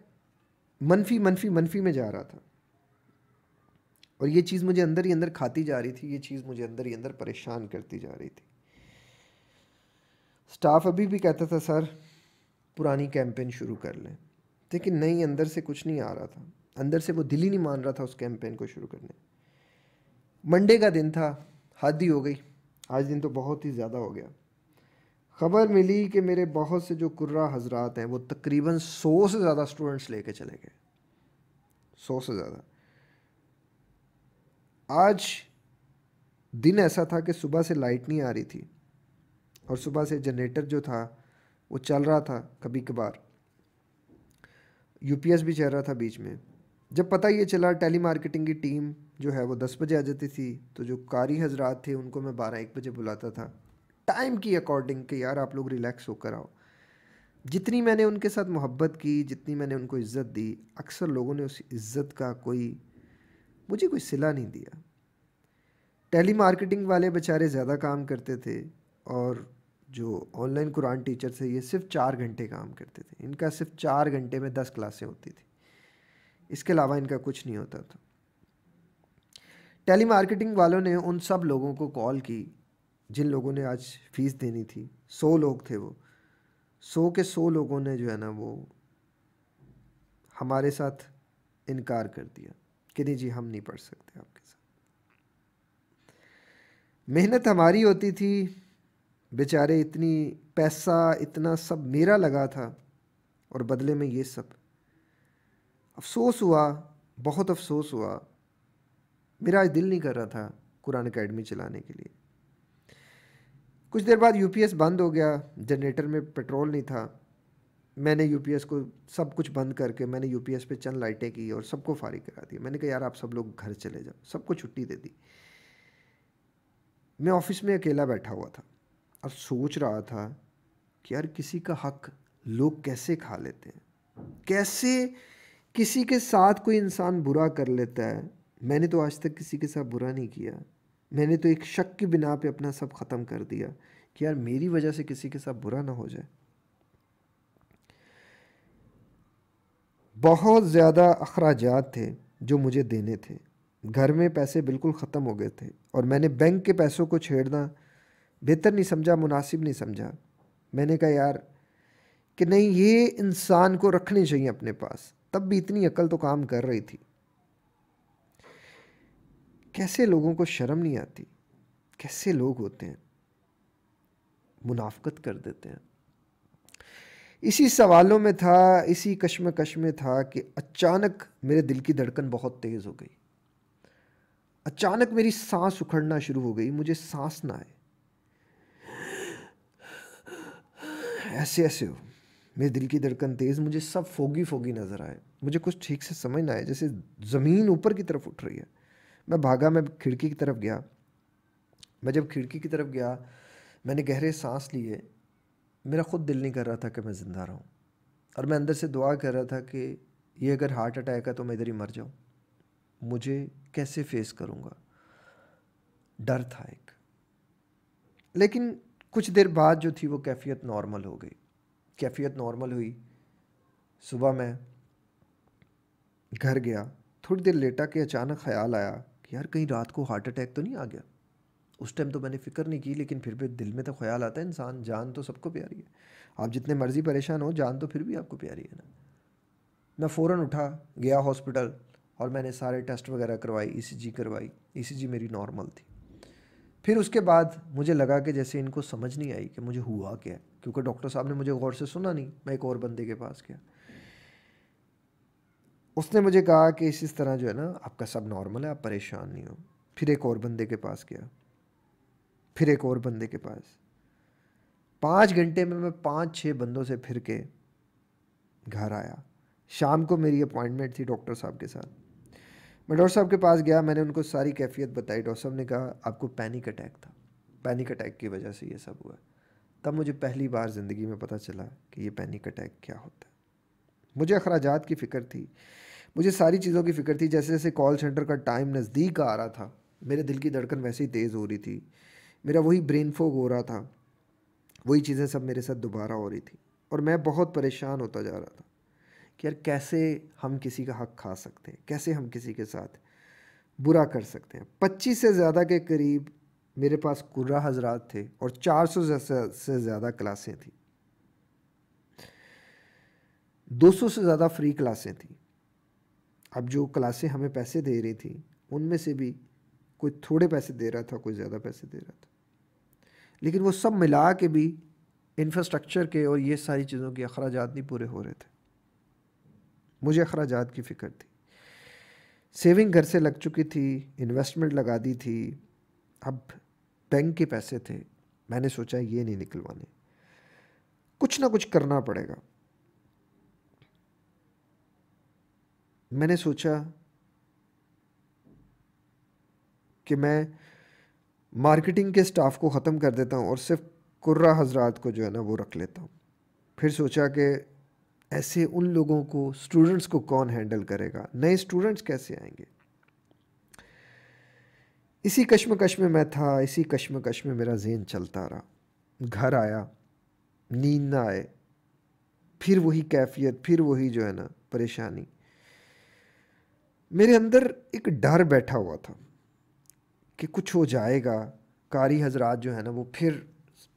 Speaker 1: मनफी मनफी मनफी में जा रहा था और ये चीज़ मुझे अंदर ही अंदर खाती जा रही थी ये चीज़ मुझे अंदर ही अंदर परेशान करती जा रही थी स्टाफ अभी भी कहता था सर पुरानी कैंपेन शुरू कर लें लेकिन नहीं अंदर से कुछ नहीं आ रहा था अंदर से वो दिल ही नहीं मान रहा था उस कैंपेन को शुरू करने मंडे का दिन था हद ही हो गई आज दिन तो बहुत ही ज़्यादा हो गया ख़बर मिली कि मेरे बहुत से जो कुर्रा हजरात हैं वो तकरीबन सौ से ज़्यादा स्टूडेंट्स लेके चले गए सौ से ज़्यादा आज दिन ऐसा था कि सुबह से लाइट नहीं आ रही थी और सुबह से जनरेटर जो था वो चल रहा था कभी कभार यूपीएस भी चल रहा था बीच में जब पता ये चला टेली मार्केटिंग की टीम जो है वो दस बजे आ जाती थी तो जो कारी हजरात थे उनको मैं बारह एक बजे बुलाता था टाइम की अकॉर्डिंग कि यार आप लोग रिलैक्स होकर आओ जितनी मैंने उनके साथ मोहब्बत की जितनी मैंने उनको इज़्ज़त दी अक्सर लोगों ने उस इज़्ज़त का कोई मुझे कोई सिला नहीं दिया टेली मार्केटिंग वाले बेचारे ज़्यादा काम करते थे और जो ऑनलाइन कुरान टीचर थे ये सिर्फ चार घंटे काम करते थे इनका सिर्फ चार घंटे में दस क्लासें होती थी इसके अलावा इनका कुछ नहीं होता था टेली मार्केटिंग वालों ने उन सब लोगों को कॉल की जिन लोगों ने आज फीस देनी थी सौ लोग थे वो सौ के सौ लोगों ने जो है ना वो हमारे साथ इनकार कर दिया कि नहीं जी हम नहीं पढ़ सकते आपके साथ मेहनत हमारी होती थी बेचारे इतनी पैसा इतना सब मेरा लगा था और बदले में ये सब अफसोस हुआ बहुत अफसोस हुआ मेरा आज दिल नहीं कर रहा था कुरान अकेडमी चलाने के लिए कुछ देर बाद यूपीएस बंद हो गया जनरेटर में पेट्रोल नहीं था मैंने यूपीएस को सब कुछ बंद करके मैंने यूपीएस पे चंद लाइटें की और सबको फारिग करा दिया मैंने कहा यार आप सब लोग घर चले जाओ सबको छुट्टी दे दी मैं ऑफिस में अकेला बैठा हुआ था और सोच रहा था कि यार किसी का हक लोग कैसे खा लेते हैं कैसे किसी के साथ कोई इंसान बुरा कर लेता है मैंने तो आज तक किसी के साथ बुरा नहीं किया मैंने तो एक शक की बिना पे अपना सब ख़त्म कर दिया कि यार मेरी वजह से किसी के साथ बुरा ना हो जाए बहुत ज़्यादा अखराज थे जो मुझे देने थे घर में पैसे बिल्कुल ख़त्म हो गए थे और मैंने बैंक के पैसों को छेड़ना बेहतर नहीं समझा मुनासिब नहीं समझा मैंने कहा यार कि नहीं ये इंसान को रखने चाहिए अपने पास तब भी इतनी अकल तो काम कर रही थी कैसे लोगों को शर्म नहीं आती कैसे लोग होते हैं मुनाफ्त कर देते हैं इसी सवालों में था इसी कश्मकश में था कि अचानक मेरे दिल की धड़कन बहुत तेज़ हो गई अचानक मेरी सांस उखड़ना शुरू हो गई मुझे सांस ना आए ऐसे ऐसे हो मेरे दिल की धड़कन तेज़ मुझे सब फोगी फोगी नज़र आए मुझे कुछ ठीक से समझ ना आए जैसे ज़मीन ऊपर की तरफ उठ रही है मैं भागा मैं खिड़की की तरफ गया मैं जब खिड़की की तरफ गया मैंने गहरे सांस लिए मेरा खुद दिल नहीं कर रहा था कि मैं ज़िंदा रहूँ और मैं अंदर से दुआ कर रहा था कि ये अगर हार्ट अटैक है तो मैं इधर ही मर जाऊँ मुझे कैसे फेस करूँगा डर था एक लेकिन कुछ देर बाद जो थी वो कैफियत नॉर्मल हो गई कैफियत नॉर्मल हुई सुबह मैं घर गया थोड़ी देर लेटा कि अचानक ख्याल आया यार कहीं रात को हार्ट अटैक तो नहीं आ गया उस टाइम तो मैंने फ़िक्र नहीं की लेकिन फिर भी दिल में तो ख्याल आता है इंसान जान तो सबको प्यारी है आप जितने मर्ज़ी परेशान हो जान तो फिर भी आपको प्यारी है ना मैं फ़ौर उठा गया हॉस्पिटल और मैंने सारे टेस्ट वगैरह e करवाई ई करवाई ई मेरी नॉर्मल थी फिर उसके बाद मुझे लगा कि जैसे इनको समझ नहीं आई कि मुझे हुआ क्या क्योंकि डॉक्टर साहब ने मुझे गौर से सुना नहीं मैं एक और बंदे के पास गया उसने मुझे कहा कि इस इस तरह जो है ना आपका सब नॉर्मल है आप परेशान नहीं हो फिर एक और बंदे के पास गया फिर एक और बंदे के पास पाँच घंटे में मैं पाँच छः बंदों से फिर के घर आया शाम को मेरी अपॉइंटमेंट थी डॉक्टर साहब के साथ मैं डॉक्टर साहब के पास गया मैंने उनको सारी कैफियत बताई डॉक्टर साहब ने कहा आपको पैनिक अटैक था पैनिक अटैक की वजह से ये सब हुआ तब मुझे पहली बार ज़िंदगी में पता चला कि ये पैनिक अटैक क्या होता है मुझे अखराजात की फ़िक्र थी मुझे सारी चीज़ों की फ़िक्र थी जैसे जैसे कॉल सेंटर का टाइम नज़दीक आ रहा था मेरे दिल की धड़कन वैसे ही तेज़ हो रही थी मेरा वही ब्रेन फोग हो रहा था वही चीज़ें सब मेरे साथ दोबारा हो रही थी और मैं बहुत परेशान होता जा रहा था कि यार कैसे हम किसी का हक खा सकते हैं कैसे हम किसी के साथ बुरा कर सकते हैं पच्चीस से ज़्यादा के करीब मेरे पास कुर्रा हजरात थे और चार सौ से ज़्यादा क्लासें थी दो सौ से ज़्यादा फ्री क्लासें थी अब जो क्लासें हमें पैसे दे रही थी उनमें से भी कोई थोड़े पैसे दे रहा था कोई ज़्यादा पैसे दे रहा था लेकिन वो सब मिला के भी इंफ्रास्ट्रक्चर के और ये सारी चीज़ों के अखराज नहीं पूरे हो रहे थे मुझे अखराज की फ़िक्र थी सेविंग घर से लग चुकी थी इन्वेस्टमेंट लगा दी थी अब बैंक के पैसे थे मैंने सोचा ये नहीं निकलवाने कुछ ना कुछ करना पड़ेगा मैंने सोचा कि मैं मार्केटिंग के स्टाफ को ख़त्म कर देता हूँ और सिर्फ कुर्रा हजरात को जो है ना वो रख लेता हूँ फिर सोचा कि ऐसे उन लोगों को स्टूडेंट्स को कौन हैंडल करेगा नए स्टूडेंट्स कैसे आएंगे इसी कश्मकश में मैं था इसी कश्मकश में मेरा जेन चलता रहा घर आया नींद ना आए फिर वही कैफियत फिर वही जो है ना परेशानी मेरे अंदर एक डर बैठा हुआ था कि कुछ हो जाएगा कारी हजरात जो है ना वो फिर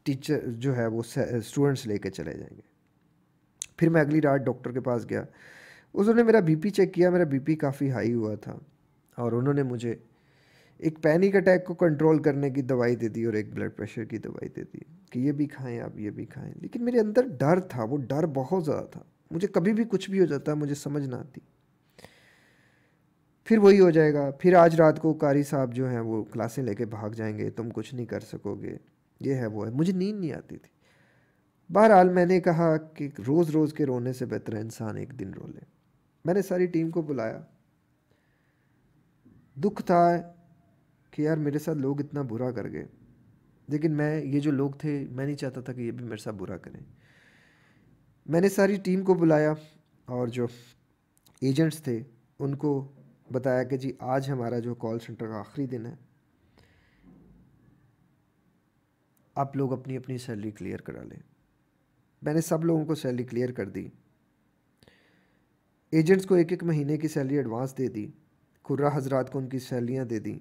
Speaker 1: टीचर जो है वो स्टूडेंट्स लेके चले जाएंगे फिर मैं अगली रात डॉक्टर के पास गया उसने मेरा बीपी चेक किया मेरा बीपी काफ़ी हाई हुआ था और उन्होंने मुझे एक पैनिक अटैक को कंट्रोल करने की दवाई दे दी और एक ब्लड प्रेशर की दवाई दे दी कि ये भी खाएं आप ये भी खाएं लेकिन मेरे अंदर डर था वो डर बहुत ज़्यादा था मुझे कभी भी कुछ भी हो जाता मुझे समझ ना आती फिर वही हो जाएगा फिर आज रात को कारी साहब जो हैं वो क्लासें लेके भाग जाएंगे तुम कुछ नहीं कर सकोगे ये है वो है मुझे नींद नहीं आती थी बहरहाल मैंने कहा कि रोज़ रोज़ के रोने से बेहतर इंसान एक दिन रो ले मैंने सारी टीम को बुलाया दुख था कि यार मेरे साथ लोग इतना बुरा कर गए लेकिन मैं ये जो लोग थे मैं नहीं चाहता था कि ये भी मेरे साथ बुरा करें मैंने सारी टीम को बुलाया और जो एजेंट्स थे उनको बताया कि जी आज हमारा जो कॉल सेंटर का आखिरी दिन है आप लोग अपनी अपनी सैलरी क्लियर करा लें मैंने सब लोगों को सैलरी क्लियर कर दी एजेंट्स को एक एक महीने की सैलरी एडवांस दे दी कुर्रा हजरात को उनकी सैलरियाँ दे दी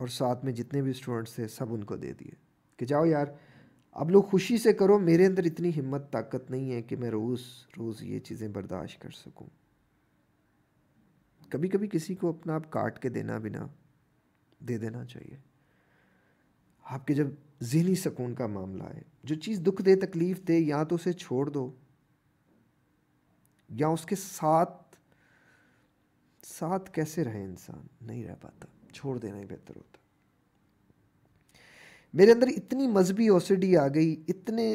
Speaker 1: और साथ में जितने भी स्टूडेंट्स थे सब उनको दे दिए कि जाओ यार अब लोग खुशी से करो मेरे अंदर इतनी हिम्मत ताकत नहीं है कि मैं रोज़ रोज़ ये चीज़ें बर्दाश्त कर सकूँ कभी कभी किसी को अपना आप काट के देना बिना दे देना चाहिए आपके जब जहनी सुकून का मामला है जो चीज़ दुख दे तकलीफ़ दे या तो उसे छोड़ दो या उसके साथ साथ कैसे रहे इंसान नहीं रह पाता छोड़ देना ही बेहतर होता मेरे अंदर इतनी मजहबी ओसिडी आ गई इतने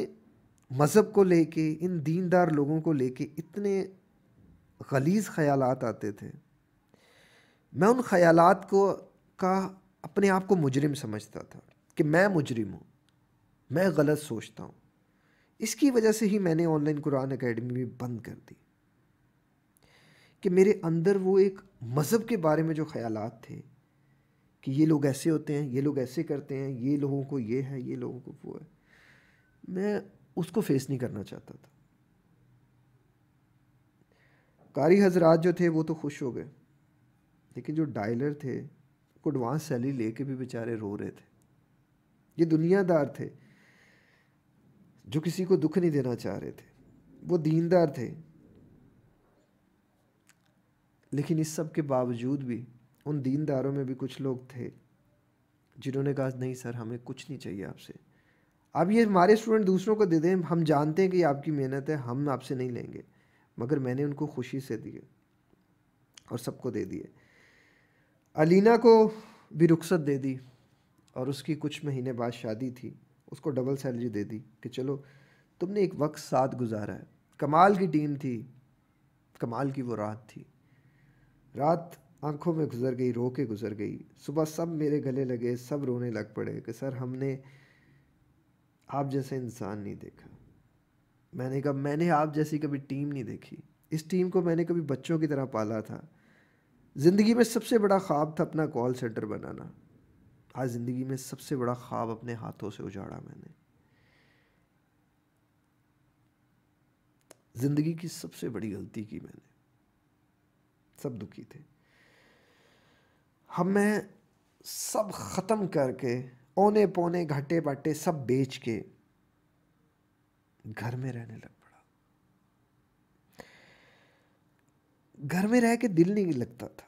Speaker 1: मज़हब को लेके इन दीनदार लोगों को लेके इतने गलीज़ ख्यालात आते थे मैं उन ख्यालात को का अपने आप को मुजरिम समझता था कि मैं मुजरिम हूँ मैं गलत सोचता हूँ इसकी वजह से ही मैंने ऑनलाइन कुरान अकेडमी भी बंद कर दी कि मेरे अंदर वो एक मज़हब के बारे में जो ख्याल थे कि ये लोग ऐसे होते हैं ये लोग ऐसे करते हैं ये लोगों को ये है ये लोगों को वो है मैं उसको फेस नहीं करना चाहता था कारी हजरात जो थे वो तो खुश हो गए लेकिन जो डायलर थे वो एडवांस सैलरी लेके भी बेचारे रो रहे थे ये दुनियादार थे जो किसी को दुख नहीं देना चाह रहे थे वो दीनदार थे लेकिन इस सब के बावजूद भी उन दीनदारों में भी कुछ लोग थे जिन्होंने कहा नहीं सर हमें कुछ नहीं चाहिए आपसे अब ये हमारे स्टूडेंट दूसरों को दे दें हम जानते हैं कि आपकी मेहनत है हम आपसे नहीं लेंगे मगर मैंने उनको खुशी से दिए और सबको दे दिए अलीना को भी रुख्सत दे दी और उसकी कुछ महीने बाद शादी थी उसको डबल सैलरी दे दी कि चलो तुमने एक वक्त साथ गुजारा है कमाल की टीम थी कमाल की वो रात थी रात आंखों में गुजर गई रो के गुजर गई सुबह सब मेरे गले लगे सब रोने लग पड़े कि सर हमने आप जैसे इंसान नहीं देखा मैंने कहा मैंने आप जैसी कभी टीम नहीं देखी इस टीम को मैंने कभी बच्चों की तरह पाला था ज़िंदगी में सबसे बड़ा ख्वाब था अपना कॉल सेंटर बनाना आज ज़िंदगी में सबसे बड़ा ख्वाब अपने हाथों से उजाड़ा मैंने ज़िंदगी की सबसे बड़ी गलती की मैंने सब दुखी थे हम मैं सब ख़त्म करके औने पौने घाटे बाटे सब बेच के घर में रहने लग पड़ा घर में रह के दिल नहीं लगता था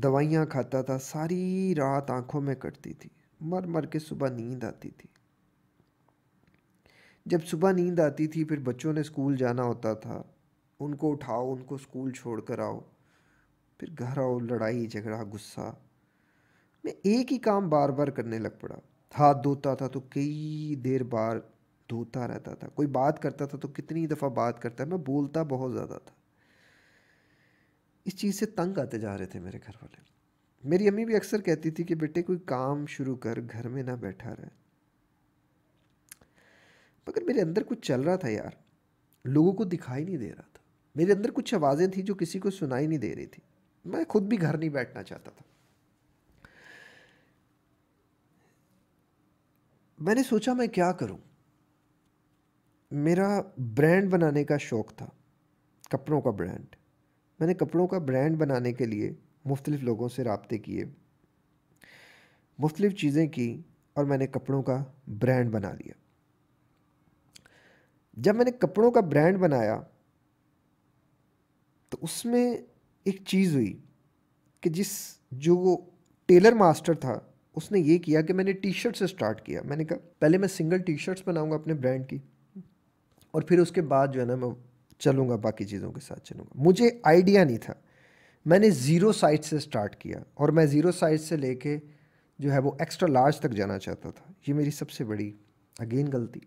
Speaker 1: दवाइयाँ खाता था सारी रात आंखों में कटती थी मर मर के सुबह नींद आती थी जब सुबह नींद आती थी फिर बच्चों ने स्कूल जाना होता था उनको उठाओ उनको स्कूल छोड़ कर आओ फिर घर आओ लड़ाई झगड़ा गुस्सा मैं एक ही काम बार बार करने लग पड़ा हाथ धोता था तो कई देर बार धोता रहता था कोई बात करता था तो कितनी दफ़ा बात करता मैं बोलता बहुत ज़्यादा था इस चीज़ से तंग आते जा रहे थे मेरे घर वाले मेरी अम्मी भी अक्सर कहती थी कि बेटे कोई काम शुरू कर घर में ना बैठा रहे मगर मेरे अंदर कुछ चल रहा था यार लोगों को दिखाई नहीं दे रहा था मेरे अंदर कुछ आवाज़ें थी जो किसी को सुनाई नहीं दे रही थी मैं खुद भी घर नहीं बैठना चाहता था मैंने सोचा मैं क्या करूं मेरा ब्रांड बनाने का शौक़ था कपड़ों का ब्रांड मैंने कपड़ों का ब्रांड बनाने के लिए मुख्तलिफ़ लोगों से रबते किए मुख्तलिफ़ चीज़ें की और मैंने कपड़ों का ब्रांड बना लिया जब मैंने कपड़ों का ब्रांड बनाया तो उसमें एक चीज़ हुई कि जिस जो वो टेलर मास्टर था उसने ये किया कि मैंने टी शर्ट से स्टार्ट किया मैंने कहा पहले मैं सिंगल टी शर्ट्स बनाऊंगा अपने ब्रांड की और फिर उसके बाद जो है ना मैं चलूँगा बाकी चीज़ों के साथ चलूँगा मुझे आइडिया नहीं था मैंने ज़ीरो साइज से स्टार्ट किया और मैं ज़ीरो साइज से लेके जो है वो एक्स्ट्रा लार्ज तक जाना चाहता था ये मेरी सबसे बड़ी अगेन गलती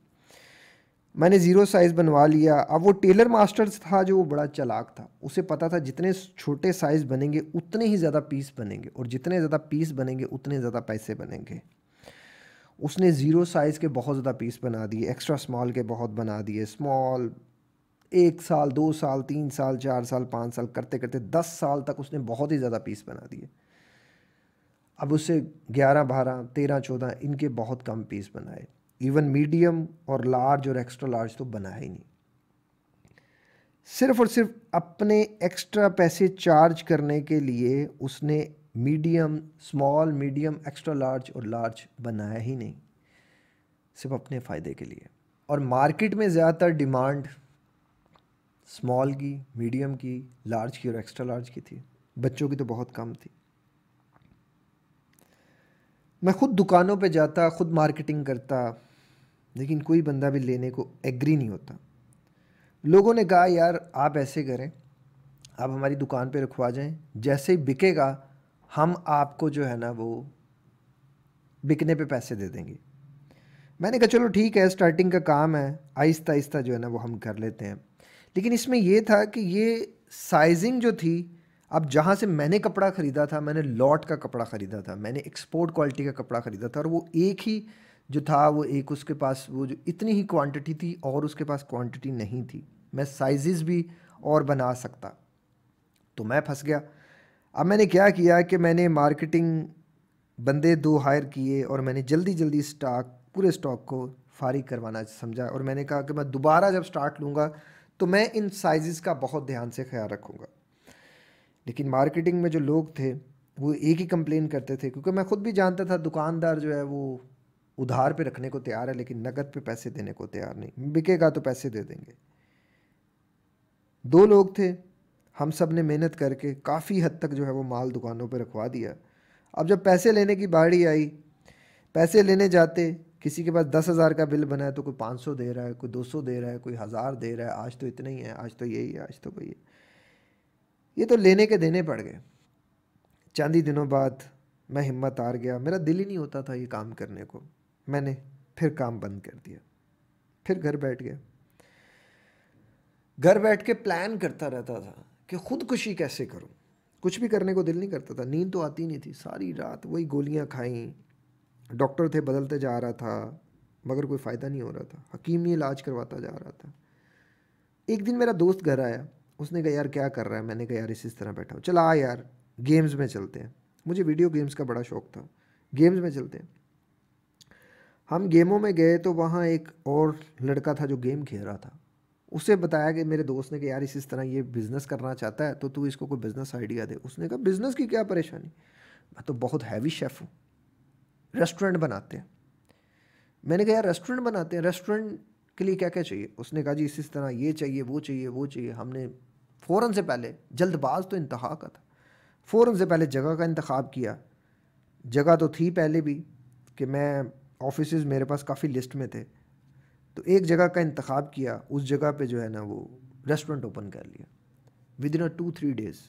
Speaker 1: मैंने ज़ीरो साइज़ बनवा लिया अब वो टेलर मास्टर्स था जो वो बड़ा चलाक था उसे पता था जितने छोटे साइज़ बनेंगे उतने ही ज़्यादा पीस बनेंगे और जितने ज़्यादा पीस बनेंगे उतने ज़्यादा पैसे बनेंगे उसने ज़ीरो साइज़ के बहुत ज़्यादा पीस बना दिए एक्स्ट्रा स्मॉल के बहुत बना दिए स्मॉल एक साल दो साल तीन साल चार साल पाँच साल करते करते दस साल तक उसने बहुत ही ज़्यादा पीस बना दिए अब उससे ग्यारह बारह तेरह चौदह इनके बहुत कम पीस बनाए इवन मीडियम और लार्ज और एक्स्ट्रा लार्ज तो बनाया ही नहीं सिर्फ और सिर्फ अपने एक्स्ट्रा पैसे चार्ज करने के लिए उसने medium small medium extra large और लार्ज बनाया ही नहीं सिर्फ अपने फ़ायदे के लिए और मार्केट में ज़्यादातर डिमांड स्मॉल की मीडियम की लार्ज की और एक्स्ट्रा लार्ज की थी बच्चों की तो बहुत कम थी मैं ख़ुद दुकानों पे जाता ख़ुद मार्केटिंग करता लेकिन कोई बंदा भी लेने को एग्री नहीं होता लोगों ने कहा यार आप ऐसे करें आप हमारी दुकान पे रखवा जाएं जैसे ही बिकेगा हम आपको जो है ना वो बिकने पे पैसे दे देंगे मैंने कहा चलो ठीक है स्टार्टिंग का काम है आहिस्ता आहिस्ता जो है ना वो हम कर लेते हैं लेकिन इसमें यह था कि ये साइजिंग जो थी अब जहाँ से मैंने कपड़ा ख़रीदा था मैंने लॉट का कपड़ा ख़रीदा था मैंने एक्सपोर्ट क्वालिटी का कपड़ा ख़रीदा था और वो एक ही जो था वो एक उसके पास वो जो इतनी ही क्वांटिटी थी और उसके पास क्वांटिटी नहीं थी मैं साइज़ भी और बना सकता तो मैं फंस गया अब मैंने क्या किया कि मैंने मार्केटिंग बंदे दो हायर किए और मैंने जल्दी जल्दी स्टॉक पूरे स्टॉक को फारिग करवाना समझा और मैंने कहा कि मैं दोबारा जब स्टार्ट लूँगा तो मैं इन साइज़ का बहुत ध्यान से ख्याल रखूँगा लेकिन मार्केटिंग में जो लोग थे वो एक ही कंप्लेन करते थे क्योंकि मैं खुद भी जानता था दुकानदार जो है वो उधार पे रखने को तैयार है लेकिन नकद पे पैसे देने को तैयार नहीं बिकेगा तो पैसे दे देंगे दो लोग थे हम सब ने मेहनत करके काफ़ी हद तक जो है वो माल दुकानों पर रखवा दिया अब जब पैसे लेने की बाड़ी आई पैसे लेने जाते किसी के पास दस हज़ार का बिल बना है तो कोई पाँच सौ दे रहा है कोई दो सौ दे रहा है कोई हज़ार दे रहा है आज तो इतना ही है आज तो यही है आज तो कोई ये तो लेने के देने पड़ गए चांदी दिनों बाद मैं हिम्मत हार गया मेरा दिल ही नहीं होता था ये काम करने को मैंने फिर काम बंद कर दिया फिर घर बैठ गया घर बैठ के प्लान करता रहता था कि खुदकुशी कैसे करूं कुछ भी करने को दिल नहीं करता था नींद तो आती नहीं थी सारी रात वही गोलियां खाई डॉक्टर थे बदलते जा रहा था मगर कोई फ़ायदा नहीं हो रहा था हकीम ही इलाज करवाता जा रहा था एक दिन मेरा दोस्त घर आया उसने कहा यार क्या कर रहा है मैंने कहा यार इसी तरह बैठा हूँ चला आ यार गेम्स में चलते हैं मुझे वीडियो गेम्स का बड़ा शौक था गेम्स में चलते हैं हम गेमों में गए तो वहाँ एक और लड़का था जो गेम खेल रहा था उसे बताया कि मेरे दोस्त ने कि यार इसी तरह ये बिज़नेस करना चाहता है तो तू इसको कोई बिज़नेस आइडिया दे उसने कहा बिज़नेस की क्या परेशानी मैं तो बहुत हैवी शेफ़ हूँ रेस्टोरेंट बनाते हैं मैंने कहा यार रेस्टोरेंट बनाते हैं रेस्टोरेंट के लिए क्या क्या चाहिए उसने कहा जी इस तरह ये चाहिए वो चाहिए वो चाहिए हमने फ़ौर से पहले जल्दबाज तो इंतहा का था फ़ौर से पहले जगह का इंतखब किया जगह तो थी पहले भी कि मैं ऑफिस मेरे पास काफ़ी लिस्ट में थे तो एक जगह का इंतखब किया उस जगह पे जो है ना वो रेस्टोरेंट ओपन कर लिया within a two three days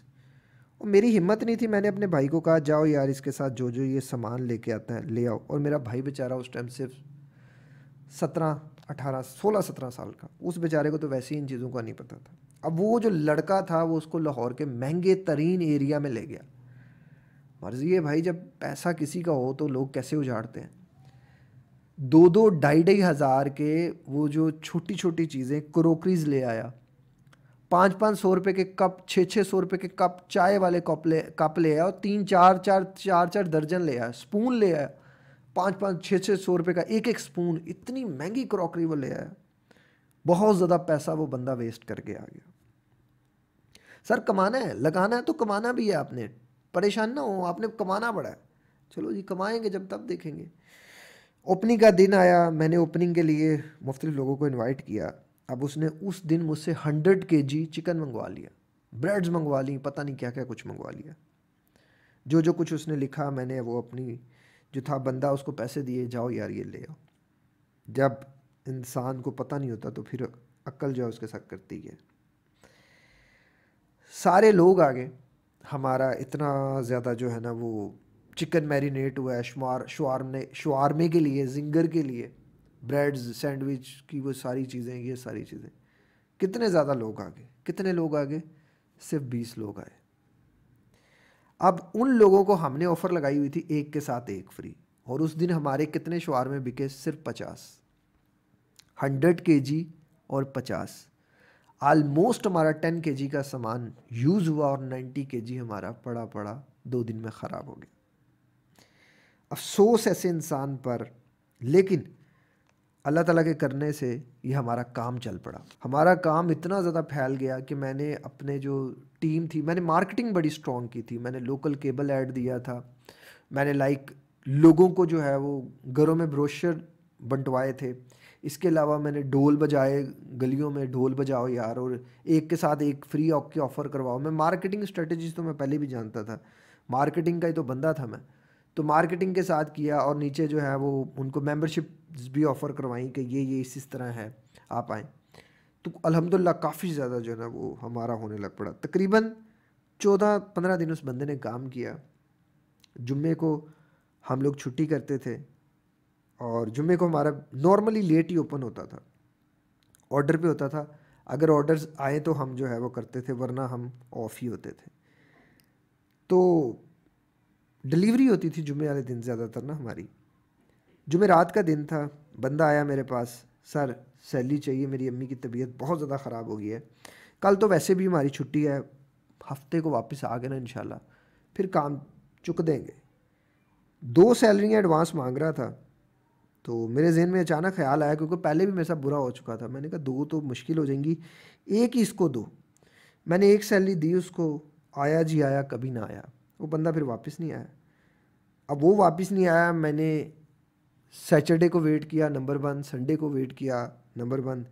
Speaker 1: और मेरी हिम्मत नहीं थी मैंने अपने भाई को कहा जाओ यार इसके साथ जो जो ये सामान लेके आता है ले आओ और मेरा भाई बेचारा उस टाइम सिर्फ सत्रह अठारह सोलह सत्रह साल का उस बेचारे को तो वैसे ही इन चीज़ों का नहीं पता था अब वो जो लड़का था वो उसको लाहौर के महंगे तरीन एरिया में ले गया मर्जी है भाई जब पैसा किसी का हो तो लोग कैसे उजाड़ते हैं दो दो ढाई ढाई हज़ार के वो जो छोटी छोटी चीज़ें क्रोकरीज ले आया पाँच पाँच सौ रुपये के कप छः छः सौ रुपये के कप चाय वाले कप ले कप ले आओ तीन चार चार चार चार दर्जन ले आया स्पून ले आया पाँच पाँच छः छः सौ रुपये का एक एक स्पून इतनी महंगी क्रॉकरी वो ले आया बहुत ज़्यादा पैसा वो बंदा वेस्ट करके आ गया सर कमाना है लगाना है तो कमाना भी है आपने परेशान ना हो आपने कमाना पड़ा है चलो जी कमाएंगे जब तब देखेंगे ओपनिंग का दिन आया मैंने ओपनिंग के लिए मुख्तलिफ लोगों को इनवाइट किया अब उसने उस दिन मुझसे हंड्रेड के जी चिकन मंगवा लिया ब्रेड्स मंगवा ली पता नहीं क्या क्या कुछ मंगवा लिया जो जो कुछ उसने लिखा मैंने वो अपनी जो था बंदा उसको पैसे दिए जाओ यार ये ले आओ जब इंसान को पता नहीं होता तो फिर अक्ल जो है उसके साथ करती है सारे लोग आ गए हमारा इतना ज़्यादा जो है ना वो चिकन मैरिनेट हुआ है शुआर शुआरमे शुआरमे के लिए जिंगर के लिए ब्रेड्स सैंडविच की वो सारी चीज़ें ये सारी चीज़ें कितने ज़्यादा लोग आ गए कितने लोग आ गए सिर्फ बीस लोग आए अब उन लोगों को हमने ऑफ़र लगाई हुई थी एक के साथ एक फ्री और उस दिन हमारे कितने शुआर में बिके सिर्फ पचास हंड्रेड के जी और पचास आलमोस्ट हमारा टेन के जी का सामान यूज़ हुआ और नाइन्टी के जी हमारा पड़ा पड़ा दो दिन में ख़राब हो गया अफसोस ऐसे इंसान पर लेकिन अल्लाह ताला के करने से ये हमारा काम चल पड़ा हमारा काम इतना ज़्यादा फैल गया कि मैंने अपने जो टीम थी मैंने मार्केटिंग बड़ी स्ट्रॉन्ग की थी मैंने लोकल केबल ऐड दिया था मैंने लाइक लोगों को जो है वो घरों में ब्रोशर बंटवाए थे इसके अलावा मैंने ढोल बजाए गलियों में ढोल बजाओ यार और एक के साथ एक फ्री के ऑफ़र करवाओ मैं मार्केटिंग स्ट्रेटजीज तो मैं पहले भी जानता था मार्केटिंग का ही तो बंदा था मैं तो मार्केटिंग के साथ किया और नीचे जो है वो उनको मेंबरशिप भी ऑफ़र करवाई कि ये ये इस इस तरह है आप आएँ तो अलहमदिल्ला काफ़ी ज़्यादा जो है ना वो हमारा होने लग पड़ा तकरीबन चौदह पंद्रह दिन उस बंदे ने काम किया जुम्मे को हम लोग छुट्टी करते थे और जुम्मे को हमारा नॉर्मली लेट ही ओपन होता था ऑर्डर पे होता था अगर ऑर्डर्स आए तो हम जो है वो करते थे वरना हम ऑफ ही होते थे तो डिलीवरी होती थी जुम्मे वाले दिन ज़्यादातर ना हमारी रात का दिन था बंदा आया मेरे पास सर सैली चाहिए मेरी अम्मी की तबीयत बहुत ज़्यादा ख़राब हो गई है कल तो वैसे भी हमारी छुट्टी है हफ्ते को वापस आ गए ना इन फिर काम चुक देंगे दो सैलरी एडवांस मांग रहा था तो मेरे जहन में अचानक ख्याल आया क्योंकि पहले भी मेरे साथ बुरा हो चुका था मैंने कहा दो तो मुश्किल हो जाएंगी एक ही इसको दो मैंने एक सैलरी दी उसको आया जी आया कभी ना आया वो बंदा फिर वापस नहीं आया अब वो वापस नहीं आया मैंने सैटरडे को वेट किया नंबर वन संडे को वेट किया नंबर वन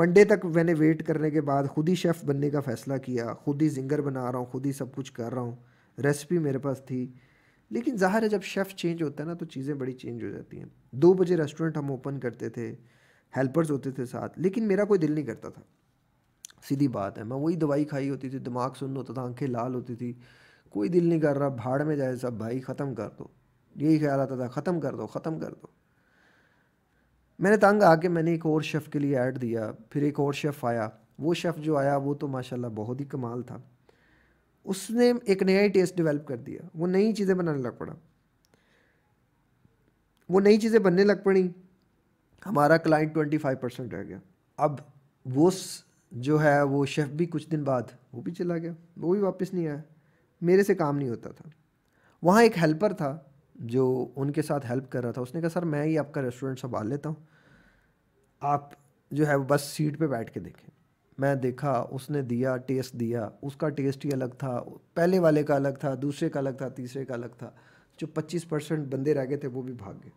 Speaker 1: मंडे तक मैंने वेट करने के बाद खुद ही शेफ़ बनने का फ़ैसला किया खुद ही जिंगर बना रहा हूँ खुद ही सब कुछ कर रहा हूँ रेसिपी मेरे पास थी लेकिन ज़ाहिर है जब शेफ़ चेंज होता है ना तो चीज़ें बड़ी चेंज हो जाती हैं दो बजे रेस्टोरेंट हम ओपन करते थे हेल्पर्स होते थे साथ लेकिन मेरा कोई दिल नहीं करता था सीधी बात है मैं वही दवाई खाई होती थी दिमाग सुन्न होता था आंखें लाल होती थी कोई दिल नहीं कर रहा भाड़ में जाए सब भाई ख़त्म कर दो यही ख्याल आता था ख़त्म कर दो ख़त्म कर दो मैंने तंग आके मैंने एक और शेफ़ के लिए ऐड दिया फिर एक और शेफ़ आया वो शेफ़ जो आया वो तो माशाल्लाह बहुत ही कमाल था उसने एक नया ही टेस्ट डेवलप कर दिया वो नई चीज़ें बनाने लग पड़ा वो नई चीज़ें बनने लग पड़ी हमारा क्लाइंट ट्वेंटी फाइव परसेंट रह गया अब वो जो है वो शेफ़ भी कुछ दिन बाद वो भी चला गया वो भी वापस नहीं आया मेरे से काम नहीं होता था वहाँ एक हेल्पर था जो उनके साथ हेल्प कर रहा था उसने कहा सर मैं ही आपका रेस्टोरेंट संभाल लेता हूँ आप जो है वो बस सीट पे बैठ के देखें मैं देखा उसने दिया टेस्ट दिया उसका टेस्ट ही अलग था पहले वाले का अलग था दूसरे का अलग था तीसरे का अलग था जो 25 परसेंट बंदे रह गए थे वो भी भाग गए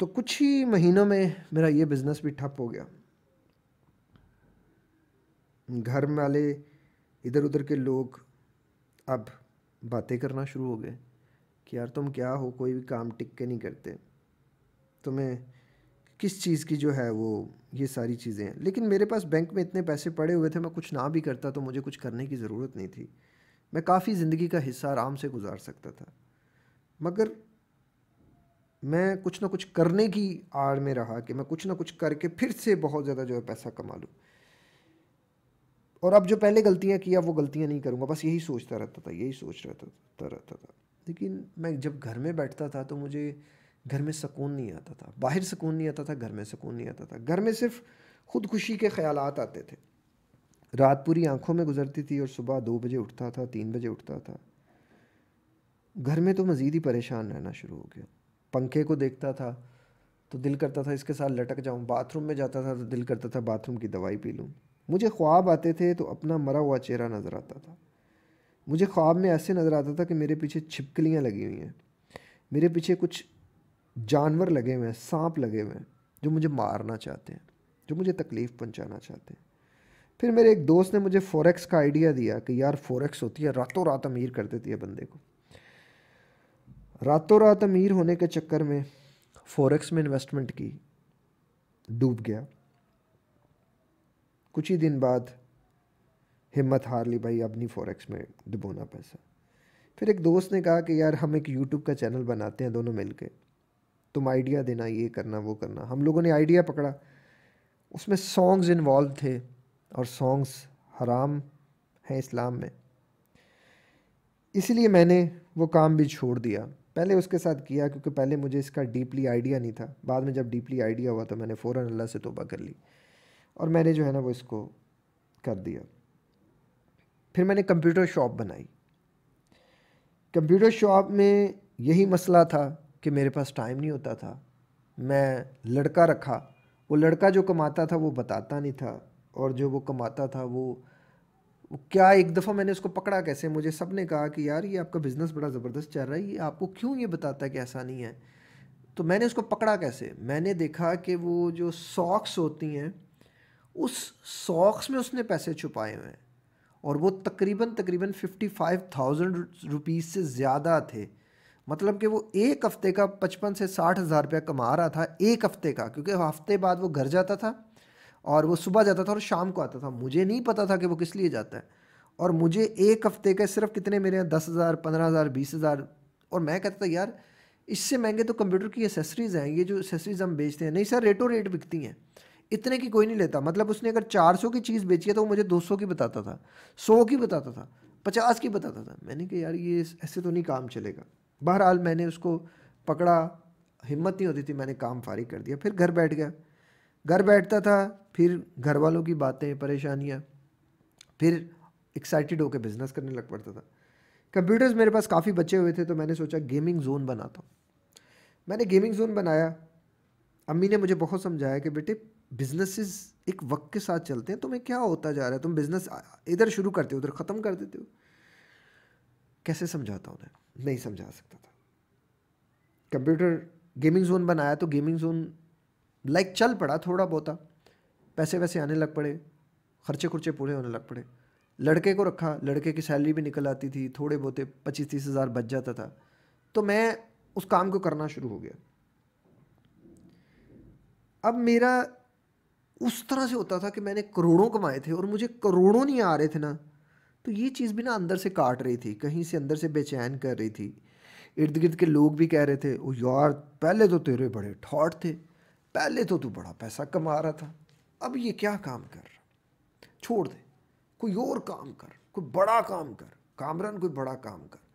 Speaker 1: तो कुछ ही महीनों में मेरा ये बिज़नेस भी ठप हो गया घर वाले इधर उधर के लोग अब बातें करना शुरू हो गए कि यार तुम क्या हो कोई भी काम टिक के नहीं करते तुम्हें किस चीज़ की जो है वो ये सारी चीज़ें हैं लेकिन मेरे पास बैंक में इतने पैसे पड़े हुए थे मैं कुछ ना भी करता तो मुझे कुछ करने की ज़रूरत नहीं थी मैं काफ़ी ज़िंदगी का हिस्सा आराम से गुजार सकता था मगर मैं कुछ ना कुछ करने की आड़ में रहा कि मैं कुछ ना कुछ करके फिर से बहुत ज़्यादा जो है पैसा कमा लूँ और अब जो पहले गलतियाँ किया वो गलतियाँ नहीं करूँगा बस यही सोचता रहता था यही सोच रहता रहता था लेकिन मैं जब घर में बैठता था तो मुझे घर में सुकून नहीं आता था बाहर सुकून नहीं आता था घर में सुकून नहीं आता था घर में सिर्फ खुदकुशी के ख्याल आते थे रात पूरी आंखों में गुजरती थी और सुबह दो बजे उठता था तीन बजे उठता था घर में तो मज़ीद ही परेशान रहना शुरू हो गया पंखे को देखता था तो दिल करता था इसके साथ लटक जाऊं बाथरूम में जाता था तो दिल करता था बाथरूम की दवाई पी लूँ मुझे ख्वाब आते थे तो अपना मरा हुआ चेहरा नज़र आता था मुझे ख्वाब में ऐसे नज़र आता था कि मेरे पीछे छिपकलियाँ लगी हुई हैं मेरे पीछे कुछ जानवर लगे हुए हैं सांप लगे हुए हैं जो मुझे मारना चाहते हैं जो मुझे तकलीफ़ पहुंचाना चाहते हैं फिर मेरे एक दोस्त ने मुझे फॉरेक्स का आइडिया दिया कि यार फॉरेक्स होती है रातों रात अमीर कर देती है बंदे को रातों रात अमीर होने के चक्कर में फॉरेक्स में इन्वेस्टमेंट की डूब गया कुछ ही दिन बाद हिम्मत हार ली भाई अब नहीं फॉरेक्स में डुबोना पैसा फिर एक दोस्त ने कहा कि यार हम एक यूट्यूब का चैनल बनाते हैं दोनों मिल के तुम आइडिया देना ये करना वो करना हम लोगों ने आइडिया पकड़ा उसमें सॉन्ग्स इन्वॉल्व थे और सॉन्ग्स हराम हैं इस्लाम में इसलिए मैंने वो काम भी छोड़ दिया पहले उसके साथ किया क्योंकि पहले मुझे इसका डीपली आइडिया नहीं था बाद में जब डीपली आइडिया हुआ तो मैंने फ़ौर अल्लाह से तोबा कर ली और मैंने जो है ना वो इसको कर दिया फिर मैंने कंप्यूटर शॉप बनाई कंप्यूटर शॉप में यही मसला था कि मेरे पास टाइम नहीं होता था मैं लड़का रखा वो लड़का जो कमाता था वो बताता नहीं था और जो वो कमाता था वो, क्या एक दफ़ा मैंने उसको पकड़ा कैसे मुझे सब ने कहा कि यार ये आपका बिज़नेस बड़ा ज़बरदस्त चल रहा है ये आपको क्यों ये बताता है कि ऐसा नहीं है तो मैंने उसको पकड़ा कैसे मैंने देखा कि वो जो सॉक्स होती हैं उस सॉक्स में उसने पैसे छुपाए हुए हैं और वो तकरीबन तकरीबन फिफ्टी फाइव थाउजेंड रुपीज़ से ज़्यादा थे मतलब कि वो एक हफ़्ते का पचपन से साठ हज़ार रुपया कमा रहा था एक हफ़्ते का क्योंकि हफ़्ते बाद वो घर जाता था और वो सुबह जाता था और शाम को आता था मुझे नहीं पता था कि वो किस लिए जाता है और मुझे एक हफ़्ते के सिर्फ कितने मेरे यहाँ दस हज़ार पंद्रह हज़ार बीस हज़ार और मैं कहता था यार इससे महंगे तो कंप्यूटर की एसेसरीज़ हैं ये जो एसेसरीज़ हम बेचते हैं नहीं सर रेटो रेट बिकती हैं इतने की कोई नहीं लेता मतलब उसने अगर 400 की चीज़ बेची है तो वो मुझे 200 की बताता था 100 की बताता था 50 की बताता था मैंने कहा यार ये ऐसे तो नहीं काम चलेगा बहरहाल मैंने उसको पकड़ा हिम्मत नहीं होती थी मैंने काम फारिग कर दिया फिर घर बैठ गया घर बैठता था फिर घर वालों की बातें परेशानियाँ फिर एक्साइटेड होकर बिज़नेस करने लग पड़ता था कंप्यूटर्स मेरे पास काफ़ी बचे हुए थे तो मैंने सोचा गेमिंग जोन बनाता हूँ मैंने गेमिंग जोन बनाया अम्मी ने मुझे बहुत समझाया कि बेटे बिजनेसेस एक वक्त के साथ चलते हैं तुम्हें क्या होता जा रहा है तुम बिजनेस इधर शुरू करते हो उधर ख़त्म कर देते हो कैसे समझाता उन्हें नहीं समझा सकता था कंप्यूटर गेमिंग जोन बनाया तो गेमिंग जोन लाइक चल पड़ा थोड़ा बहुत पैसे वैसे आने लग पड़े खर्चे खुर्चे पूरे होने लग पड़े लड़के को रखा लड़के की सैलरी भी निकल आती थी थोड़े बहुते पच्चीस तीस हज़ार बच जाता था तो मैं उस काम को करना शुरू हो गया अब मेरा उस तरह से होता था कि मैंने करोड़ों कमाए थे और मुझे करोड़ों नहीं आ रहे थे ना तो ये चीज़ भी ना अंदर से काट रही थी कहीं से अंदर से बेचैन कर रही थी इर्द गिर्द के लोग भी कह रहे थे ओ यार पहले तो तेरे बड़े ठॉट थे पहले तो तू बड़ा पैसा कमा रहा था अब ये क्या काम कर रहा छोड़ दे कोई और काम कर कोई बड़ा काम कर कामरान कोई बड़ा काम कर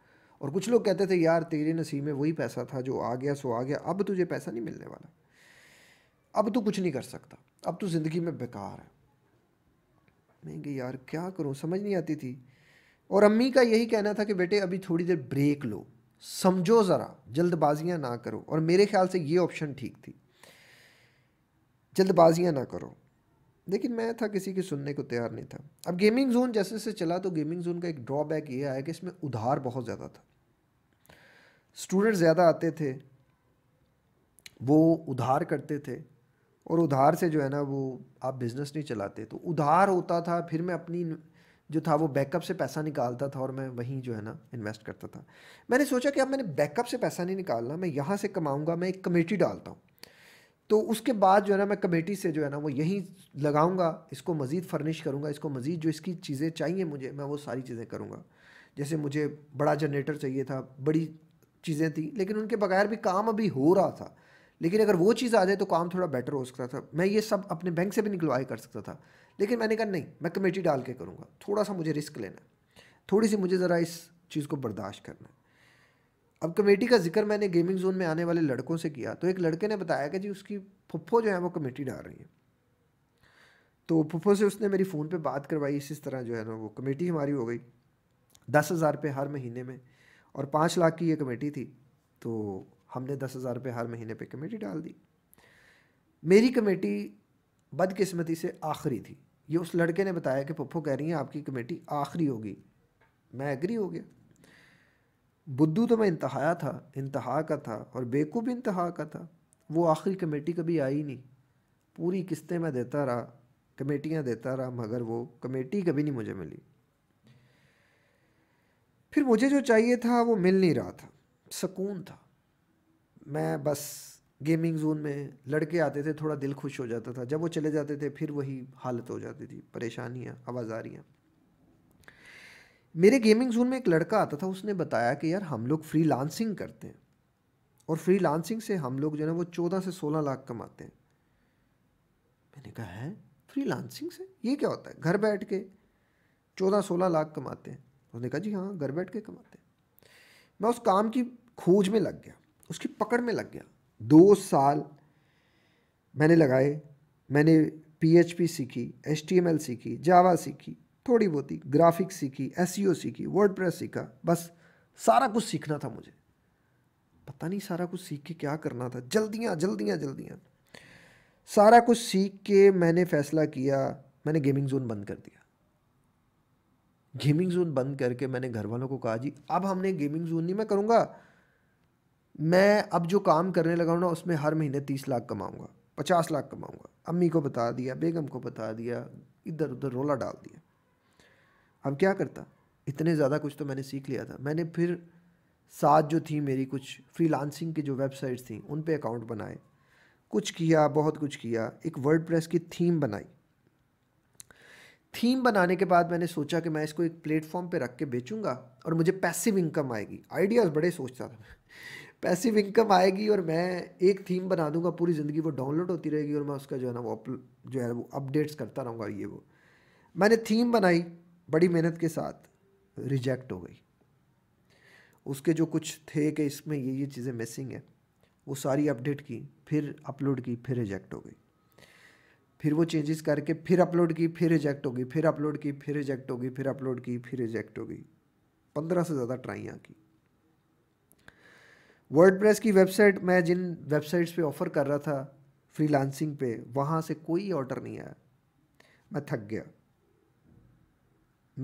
Speaker 1: और कुछ लोग कहते थे यार तेरे नसीब में वही पैसा था जो आ गया सो आ गया अब तुझे पैसा नहीं मिलने वाला अब तू कुछ नहीं कर सकता अब तो ज़िंदगी में बेकार है मैं कि यार क्या करूँ समझ नहीं आती थी और अम्मी का यही कहना था कि बेटे अभी थोड़ी देर ब्रेक लो समझो ज़रा जल्दबाजियाँ ना करो और मेरे ख्याल से ये ऑप्शन ठीक थी जल्दबाजियाँ ना करो लेकिन मैं था किसी के सुनने को तैयार नहीं था अब गेमिंग जोन जैसे जैसे चला तो गेमिंग जोन का एक ड्रॉबैक ये आया कि इसमें उधार बहुत ज़्यादा था स्टूडेंट ज़्यादा आते थे वो उधार करते थे और उधार से जो है ना वो आप बिज़नेस नहीं चलाते तो उधार होता था फिर मैं अपनी जो था वो बैकअप से पैसा निकालता था और मैं वहीं जो है ना इन्वेस्ट करता था मैंने सोचा कि अब मैंने बैकअप से पैसा नहीं निकालना मैं यहाँ से कमाऊँगा मैं एक कमेटी डालता हूँ तो उसके बाद जो है ना मैं कमेटी से जो है ना वो यहीं लगाऊंगा इसको मज़ीद फर्निश करूँगा इसको मज़ीद जो इसकी चीज़ें चाहिए मुझे मैं वो सारी चीज़ें करूँगा जैसे मुझे बड़ा जनरेटर चाहिए था बड़ी चीज़ें थी लेकिन उनके बगैर भी काम अभी हो रहा था लेकिन अगर वो चीज़ आ जाए तो काम थोड़ा बेटर हो सकता था मैं ये सब अपने बैंक से भी निकलवाई कर सकता था लेकिन मैंने कहा नहीं मैं कमेटी डाल के करूँगा थोड़ा सा मुझे रिस्क लेना है थोड़ी सी मुझे ज़रा इस चीज़ को बर्दाश्त करना है अब कमेटी का जिक्र मैंने गेमिंग जोन में आने वाले लड़कों से किया तो एक लड़के ने बताया कि जी उसकी फुफ्फो जो है वो कमेटी डाल रही है तो फुफ्फो से उसने मेरी फ़ोन पे बात करवाई इस तरह जो है ना वो कमेटी हमारी हो गई दस हज़ार रुपये हर महीने में और पाँच लाख की ये कमेटी थी तो हमने दस हज़ार रुपये हर महीने पे कमेटी डाल दी मेरी कमेटी बदकिस्मती से आखिरी थी ये उस लड़के ने बताया कि पप्पो कह रही हैं आपकी कमेटी आखिरी होगी मैं एग्री हो गया बुद्धू तो मैं इंतहाया था इंतहा का था और बेकूब इंतहा का था वो आखिरी कमेटी कभी आई नहीं पूरी किस्तें मैं देता रहा कमेटियाँ देता रहा मगर वो कमेटी कभी नहीं मुझे मिली फिर मुझे जो चाहिए था वो मिल नहीं रहा था सुकून था मैं बस गेमिंग जोन में लड़के आते थे थोड़ा दिल खुश हो जाता था जब वो चले जाते थे फिर वही हालत हो जाती थी परेशानियाँ आवाजारियाँ मेरे गेमिंग जोन में एक लड़का आता था उसने बताया कि यार हम लोग फ्री लांसिंग करते हैं और फ्री लांसिंग से हम लोग जो है वो चौदह से सोलह लाख कमाते हैं मैंने कहा है फ्री लांसिंग से ये क्या होता है घर बैठ के चौदह सोलह लाख कमाते हैं उसने कहा जी हाँ घर बैठ के कमाते हैं मैं उस काम की खोज में लग गया उसकी पकड़ में लग गया दो साल मैंने लगाए मैंने पीएचपी सीखी एचटीएमएल सीखी जावा सीखी थोड़ी बहुत ही ग्राफिक सीखी एस e सीखी वर्ड सीखा बस सारा कुछ सीखना था मुझे पता नहीं सारा कुछ सीख के क्या करना था जल्दियाँ जल्दियाँ जल्दियाँ सारा कुछ सीख के मैंने फैसला किया मैंने गेमिंग जोन बंद कर दिया गेमिंग जोन बंद करके मैंने घर वालों को कहा जी अब हमने गेमिंग जोन नहीं मैं करूँगा मैं अब जो काम करने लगा हूँ ना उसमें हर महीने तीस लाख कमाऊँगा पचास लाख कमाऊँगा अम्मी को बता दिया बेगम को बता दिया इधर उधर रोला डाल दिया अब क्या करता इतने ज़्यादा कुछ तो मैंने सीख लिया था मैंने फिर साथ जो थी मेरी कुछ फ्रीलांसिंग की जो वेबसाइट्स थी उन पे अकाउंट बनाए कुछ किया बहुत कुछ किया एक वर्ड की थीम बनाई थीम बनाने के बाद मैंने सोचा कि मैं इसको एक प्लेटफॉर्म पे रख के बेचूंगा और मुझे पैसिव इनकम आएगी आइडियाज़ बड़े सोचता था पैसिव इनकम आएगी और मैं एक थीम बना दूंगा पूरी ज़िंदगी वो डाउनलोड होती रहेगी और मैं उसका जो है ना वो अप जो है वो अपडेट्स करता रहूँगा ये वो मैंने थीम बनाई बड़ी मेहनत के साथ रिजेक्ट हो गई उसके जो कुछ थे कि इसमें ये ये चीज़ें मिसिंग है वो सारी अपडेट की फिर अपलोड की फिर रिजेक्ट हो गई फिर वो चेंजेस करके फिर अपलोड की फिर रिजेक्ट हो गई फिर अपलोड की फिर रिजेक्ट हो गई फिर अपलोड की फिर रिजेक्ट हो गई पंद्रह से ज़्यादा ट्राइयाँ की वर्डप्रेस की वेबसाइट मैं जिन वेबसाइट्स पे ऑफ़र कर रहा था फ्रीलांसिंग पे वहाँ से कोई ऑर्डर नहीं आया मैं थक गया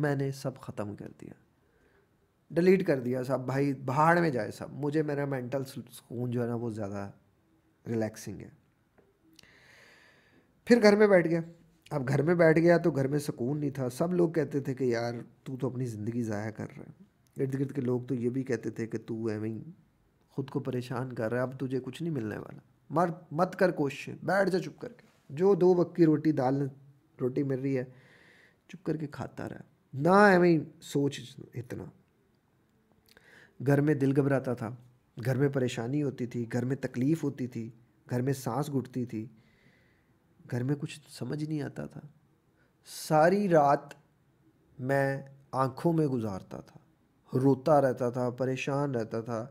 Speaker 1: मैंने सब ख़त्म कर दिया डिलीट कर दिया सब भाई बाहर में जाए सब मुझे मेरा मेंटल सुकून जो है ना वो ज़्यादा रिलैक्सिंग है फिर घर में बैठ गया अब घर में बैठ गया तो घर में सुकून नहीं था सब लोग कहते थे कि यार तू तो अपनी ज़िंदगी ज़ाया कर रहा है इर्द गिर्द के लोग तो ये भी कहते थे कि तू एवं खुद को परेशान कर रहा है अब तुझे कुछ नहीं मिलने वाला मर मत कर कोशिश बैठ जा चुप करके जो दो वक्त की रोटी दाल रोटी मिल रही है चुप करके खाता रहा ना हमें सोच इतना घर में दिल घबराता था घर में परेशानी होती थी घर में तकलीफ़ होती थी घर में सांस घुटती थी घर में कुछ समझ नहीं आता था सारी रात मैं आँखों में गुजारता था रोता रहता था परेशान रहता था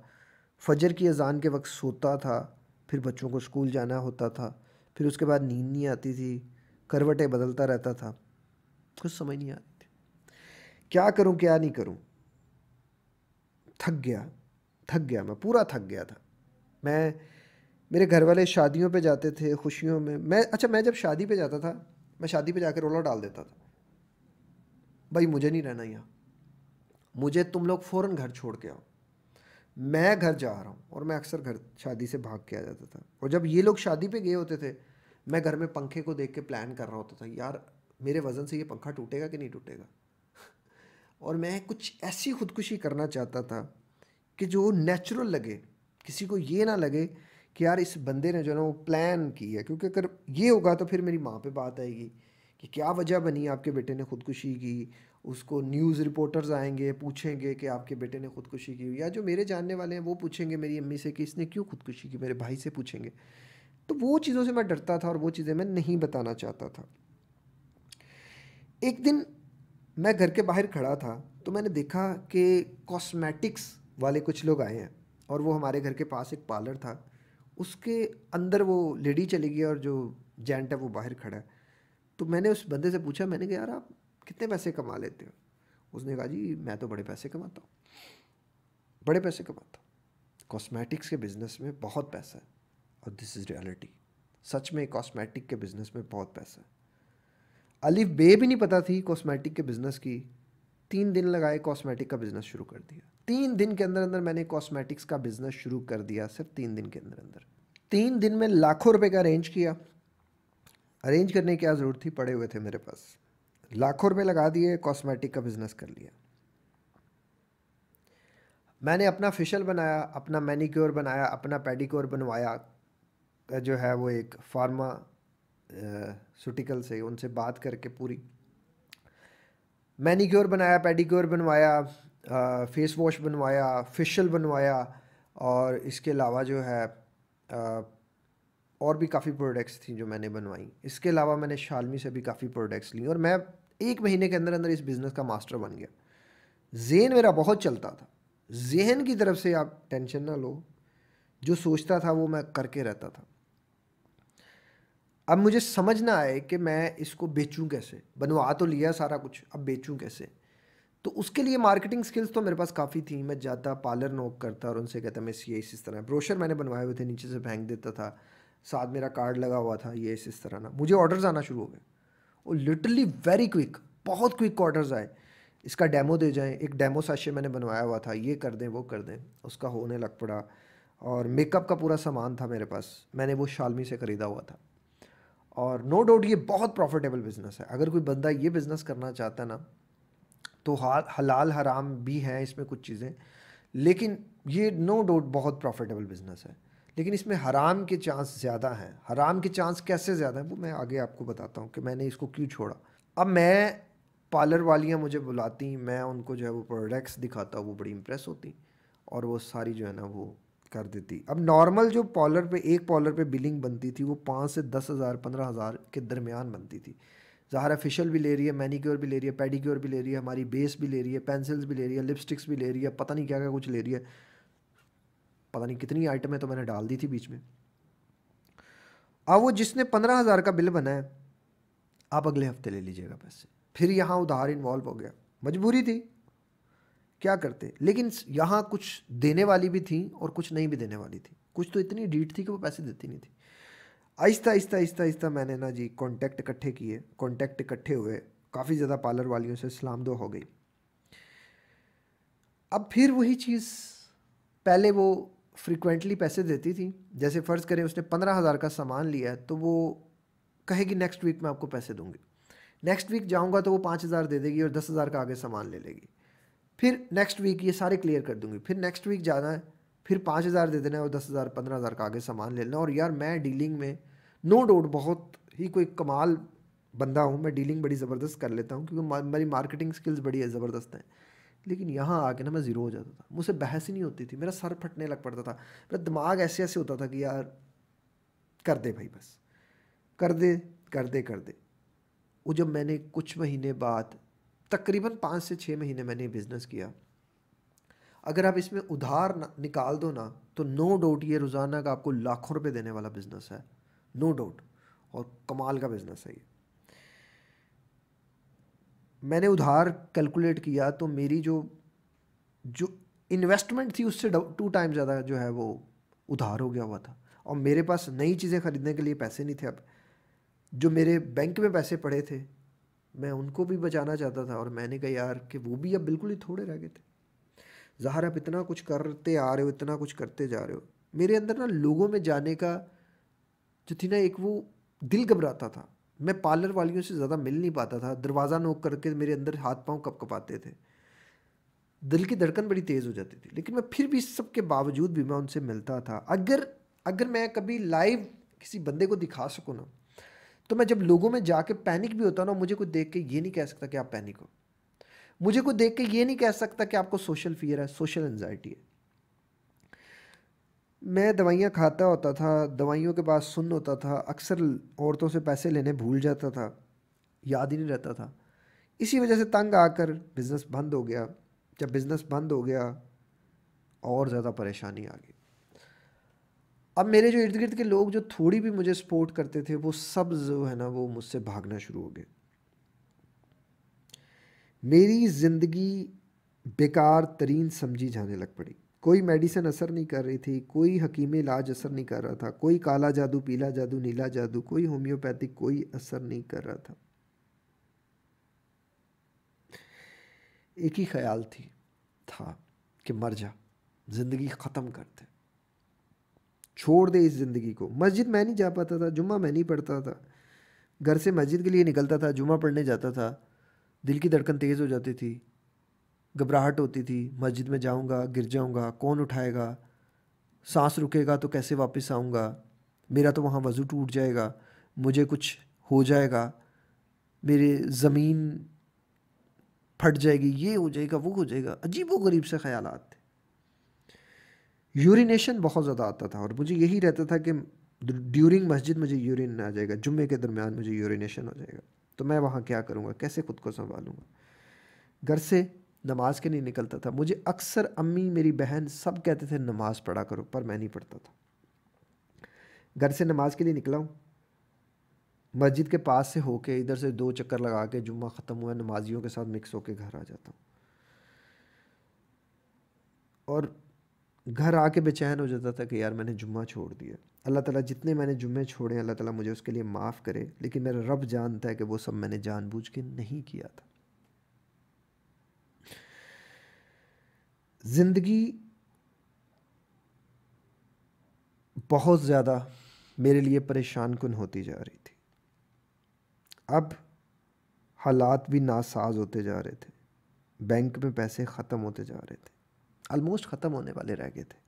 Speaker 1: फजर की अज़ान के वक्त सोता था फिर बच्चों को स्कूल जाना होता था फिर उसके बाद नींद नहीं आती थी करवटें बदलता रहता था कुछ समझ नहीं आती थी क्या करूं क्या नहीं करूं थक गया थक गया मैं पूरा थक गया था मैं मेरे घर वाले शादियों पे जाते थे खुशियों में मैं अच्छा मैं जब शादी पे जाता था मैं शादी पे जाकर रोला डाल देता था भाई मुझे नहीं रहना यहाँ मुझे तुम लोग फ़ौर घर छोड़ के आओ मैं घर जा रहा हूँ और मैं अक्सर घर शादी से भाग के आ जाता था और जब ये लोग शादी पे गए होते थे मैं घर में पंखे को देख के प्लान कर रहा होता था यार मेरे वज़न से ये पंखा टूटेगा कि नहीं टूटेगा और मैं कुछ ऐसी खुदकुशी करना चाहता था कि जो नेचुरल लगे किसी को ये ना लगे कि यार इस बंदे ने जो ना वो प्लान की है क्योंकि अगर ये होगा तो फिर मेरी माँ पे बात आएगी कि क्या वजह बनी आपके बेटे ने खुदकुशी की उसको न्यूज़ रिपोर्टर्स आएंगे पूछेंगे कि आपके बेटे ने ख़ुदकुशी की या जो मेरे जानने वाले हैं वो पूछेंगे मेरी अम्मी से कि इसने क्यों ख़ुदकुशी की मेरे भाई से पूछेंगे तो वो चीज़ों से मैं डरता था और वो चीज़ें मैं नहीं बताना चाहता था एक दिन मैं घर के बाहर खड़ा था तो मैंने देखा कि कॉस्मेटिक्स वाले कुछ लोग आए हैं और वो हमारे घर के पास एक पार्लर था उसके अंदर वो लेडी चली गई और जो जेंट है वो बाहर खड़ा है तो मैंने उस बंदे से पूछा मैंने कहा यार आप कितने पैसे कमा लेते हो उसने कहा जी मैं तो बड़े पैसे कमाता हूँ बड़े पैसे कमाता हूँ कॉस्मेटिक्स के बिज़नेस में बहुत पैसा है और दिस इज़ रियलिटी सच में कॉस्मेटिक के बिज़नेस में बहुत पैसा है अलिफ बे भी नहीं पता थी कॉस्मेटिक के बिज़नेस की तीन दिन लगाए कॉस्मेटिक का बिज़नेस शुरू कर दिया तीन दिन के अंदर अंदर मैंने कॉस्मेटिक्स का बिज़नेस शुरू कर दिया सिर्फ तीन दिन के अंदर अंदर तीन दिन में लाखों रुपए का अरेंज किया अरेंज करने की क्या ज़रूरत थी पड़े हुए थे मेरे पास लाखों रुपए लगा दिए कॉस्मेटिक का बिज़नेस कर लिया मैंने अपना फेशियल बनाया अपना मैनीक्योर बनाया अपना पेडिक्योर बनवाया जो है वो एक फार्मा सूटिकल से उनसे बात करके पूरी मैनीक्योर बनाया पेडिक्योर बनवाया फेस वॉश बनवाया फेशियल बनवाया और इसके अलावा जो है आ, और भी काफ़ी प्रोडक्ट्स थी जो मैंने बनवाई इसके अलावा मैंने शालमी से भी काफ़ी प्रोडक्ट्स ली और मैं एक महीने के अंदर अंदर इस बिज़नेस का मास्टर बन गया जेन मेरा बहुत चलता था जहन की तरफ से आप टेंशन ना लो जो सोचता था वो मैं करके रहता था अब मुझे समझ ना आए कि मैं इसको बेचूं कैसे बनवा तो लिया सारा कुछ अब बेचूं कैसे तो उसके लिए मार्केटिंग स्किल्स तो मेरे पास काफ़ी थी मैं जाता पार्लर नोक करता और उनसे कहता मैं ये इस तरह ब्रोशर मैंने बनवाए हुए थे नीचे से फेंक देता था साथ मेरा कार्ड लगा हुआ था ये इस तरह ना मुझे ऑर्डर्स आना शुरू हो गए वो लिटरली वेरी क्विक बहुत क्विक क्वार्टर्स आए इसका डेमो दे जाएं एक डेमो साशे मैंने बनवाया हुआ था ये कर दें वो कर दें उसका होने लग पड़ा और मेकअप का पूरा सामान था मेरे पास मैंने वो शालमी से ख़रीदा हुआ था और नो no डाउट ये बहुत प्रॉफिटेबल बिज़नेस है अगर कोई बंदा ये बिज़नेस करना चाहता है ना तो हलाल हराम भी हैं इसमें कुछ चीज़ें लेकिन ये नो no डाउट बहुत प्रॉफिटेबल बिज़नेस है लेकिन इसमें हराम के चांस ज़्यादा हैं हराम के चांस कैसे ज़्यादा हैं वो मैं आगे आपको बताता हूँ कि मैंने इसको क्यों छोड़ा अब मैं पार्लर वालियाँ मुझे बुलाती मैं उनको जो है वो प्रोडक्ट्स दिखाता वो बड़ी इंप्रेस होती और वो सारी जो है ना वो कर देती अब नॉर्मल जो पॉलर पे एक पॉलर पे बिलिंग बनती थी वो पाँच से दस हज़ार पंद्रह हज़ार के दरमियान बनती थी ज़ाहरा फेशियल भी ले रही है मैनीक्योर भी ले रही है पेडीक्योर भी ले रही है हमारी बेस भी ले रही है पेंसिल्स भी ले रही है लिपस्टिक्स भी ले रही है पता नहीं क्या क्या कुछ ले रही है पता नहीं कितनी आइटमें तो मैंने डाल दी थी बीच में अब वो जिसने पंद्रह हज़ार का बिल बनाया आप अगले हफ्ते ले लीजिएगा पैसे फिर यहाँ उधार इन्वॉल्व हो गया मजबूरी थी क्या करते लेकिन यहाँ कुछ देने वाली भी थी और कुछ नहीं भी देने वाली थी कुछ तो इतनी डीट थी कि वो पैसे देती नहीं थी आहिस्ता आहिस्ता आहिस्ता आहिस्ता मैंने ना जी कॉन्टैक्ट इकट्ठे किए कॉन्टैक्ट इकट्ठे हुए काफ़ी ज़्यादा पार्लर वालियों से सलाम दो हो गई अब फिर वही चीज़ पहले वो फ्रिक्वेंटली पैसे देती थी जैसे फ़र्ज़ करें उसने पंद्रह हज़ार का सामान लिया है तो वो कहेगी नेक्स्ट वीक मैं आपको पैसे दूँगी नेक्स्ट वीक जाऊँगा तो वो पाँच हज़ार दे देगी और दस हज़ार का आगे सामान ले लेगी फिर नेक्स्ट वीक ये सारे क्लियर कर दूँगी फिर नेक्स्ट वीक जाना है फिर पाँच हज़ार दे देना है और दस हज़ार पंद्रह हज़ार का आगे सामान ले लेना और यार मैं डीलिंग में नो डाउट बहुत ही कोई कमाल बंदा हूँ मैं डीलिंग बड़ी ज़बरदस्त कर लेता हूँ क्योंकि मेरी मार्केटिंग स्किल्स बड़ी ज़बरदस्त हैं लेकिन यहाँ आके ना मैं ज़ीरो हो जाता था मुझसे बहस ही नहीं होती थी मेरा सर फटने लग पड़ता था मेरा दिमाग ऐसे ऐसे होता था कि यार कर दे भाई बस कर दे कर दे कर दे वो जब मैंने कुछ महीने बाद तकरीबन पाँच से छः महीने मैंने बिज़नेस किया अगर आप इसमें उधार निकाल दो ना तो नो डाउट ये रोज़ाना का आपको लाखों रुपए देने वाला बिज़नेस है नो डाउट और कमाल का बिज़नेस है ये मैंने उधार कैलकुलेट किया तो मेरी जो जो इन्वेस्टमेंट थी उससे टू टाइम ज़्यादा जो है वो उधार हो गया हुआ था और मेरे पास नई चीज़ें ख़रीदने के लिए पैसे नहीं थे अब जो मेरे बैंक में पैसे पड़े थे मैं उनको भी बचाना चाहता था और मैंने कहा यार कि वो भी अब बिल्कुल ही थोड़े रह गए थे ज़ाहर आप इतना कुछ करते आ रहे हो इतना कुछ करते जा रहे हो मेरे अंदर ना लोगों में जाने का जो थी ना एक वो दिल घबराता था मैं पार्लर वालियों से ज़्यादा मिल नहीं पाता था दरवाज़ा नोक करके मेरे अंदर हाथ पाँव कपाते थे दिल की धड़कन बड़ी तेज़ हो जाती थी लेकिन मैं फिर भी सब के बावजूद भी मैं उनसे मिलता था अगर अगर मैं कभी लाइव किसी बंदे को दिखा सकूँ ना तो मैं जब लोगों में जाके पैनिक भी होता ना मुझे कुछ देख के ये नहीं कह सकता कि आप पैनिक हो मुझे कुछ देख के ये नहीं कह सकता कि आपको सोशल फियर है सोशल एन्जाइटी है मैं दवाइयाँ खाता होता था दवाइयों के बाद सुन होता था अक्सर औरतों से पैसे लेने भूल जाता था याद ही नहीं रहता था इसी वजह से तंग आकर बिज़नेस बंद हो गया जब बिज़नेस बंद हो गया और ज़्यादा परेशानी आ गई अब मेरे जो इर्द गिर्द के लोग जो थोड़ी भी मुझे सपोर्ट करते थे वो सब जो है ना वो मुझसे भागना शुरू हो गए मेरी ज़िंदगी बेकार तरीन समझी जाने लग पड़ी कोई मेडिसिन असर नहीं कर रही थी कोई हकीम इलाज असर नहीं कर रहा था कोई काला जादू पीला जादू नीला जादू कोई होम्योपैथिक कोई असर नहीं कर रहा था एक ही ख्याल थी था कि मर जा ज़िंदगी ख़त्म कर दे छोड़ दे इस ज़िंदगी को मस्जिद मैं नहीं जा पाता था जुम्मा मैं नहीं पढ़ता था घर से मस्जिद के लिए निकलता था जुम्मा पढ़ने जाता था दिल की धड़कन तेज़ हो जाती थी घबराहट होती थी मस्जिद में जाऊंगा गिर जाऊंगा कौन उठाएगा सांस रुकेगा तो कैसे वापस आऊंगा मेरा तो वहाँ वज़ू टूट जाएगा मुझे कुछ हो जाएगा मेरे ज़मीन फट जाएगी ये हो जाएगा वो हो जाएगा अजीब व गरीब से ख्याल थे यूरिनेशन बहुत ज़्यादा आता था और मुझे यही रहता था कि ड्यूरिंग मस्जिद मुझे यूरिन आ जाएगा जुम्मे के दरमियान मुझे यूरिनेशन हो जाएगा तो मैं वहाँ क्या करूँगा कैसे खुद को संभालूँगा घर से नमाज के नहीं निकलता था मुझे अक्सर अम्मी मेरी बहन सब कहते थे नमाज़ पढ़ा करो पर मैं नहीं पढ़ता था घर से नमाज के लिए निकला हूँ मस्जिद के पास से होके इधर से दो चक्कर लगा के जुम्मा ख़त्म हुआ नमाजियों के साथ मिक्स होके घर आ जाता हूँ और घर आके बेचैन हो जाता था कि यार मैंने जुम्मा छोड़ दिया अल्लाह ताला जितने मैंने जुम्मे छोड़े हैं अल्लाह ताला मुझे उसके लिए माफ़ करे लेकिन मेरा रब जानता है कि वो सब मैंने जानबूझ के नहीं किया था ज़िंदगी बहुत ज़्यादा मेरे लिए परेशान कन होती जा रही थी अब हालात भी नासाज होते जा रहे थे बैंक में पैसे ख़त्म होते जा रहे थे आलमोस्ट ख़त्म होने वाले रह गए थे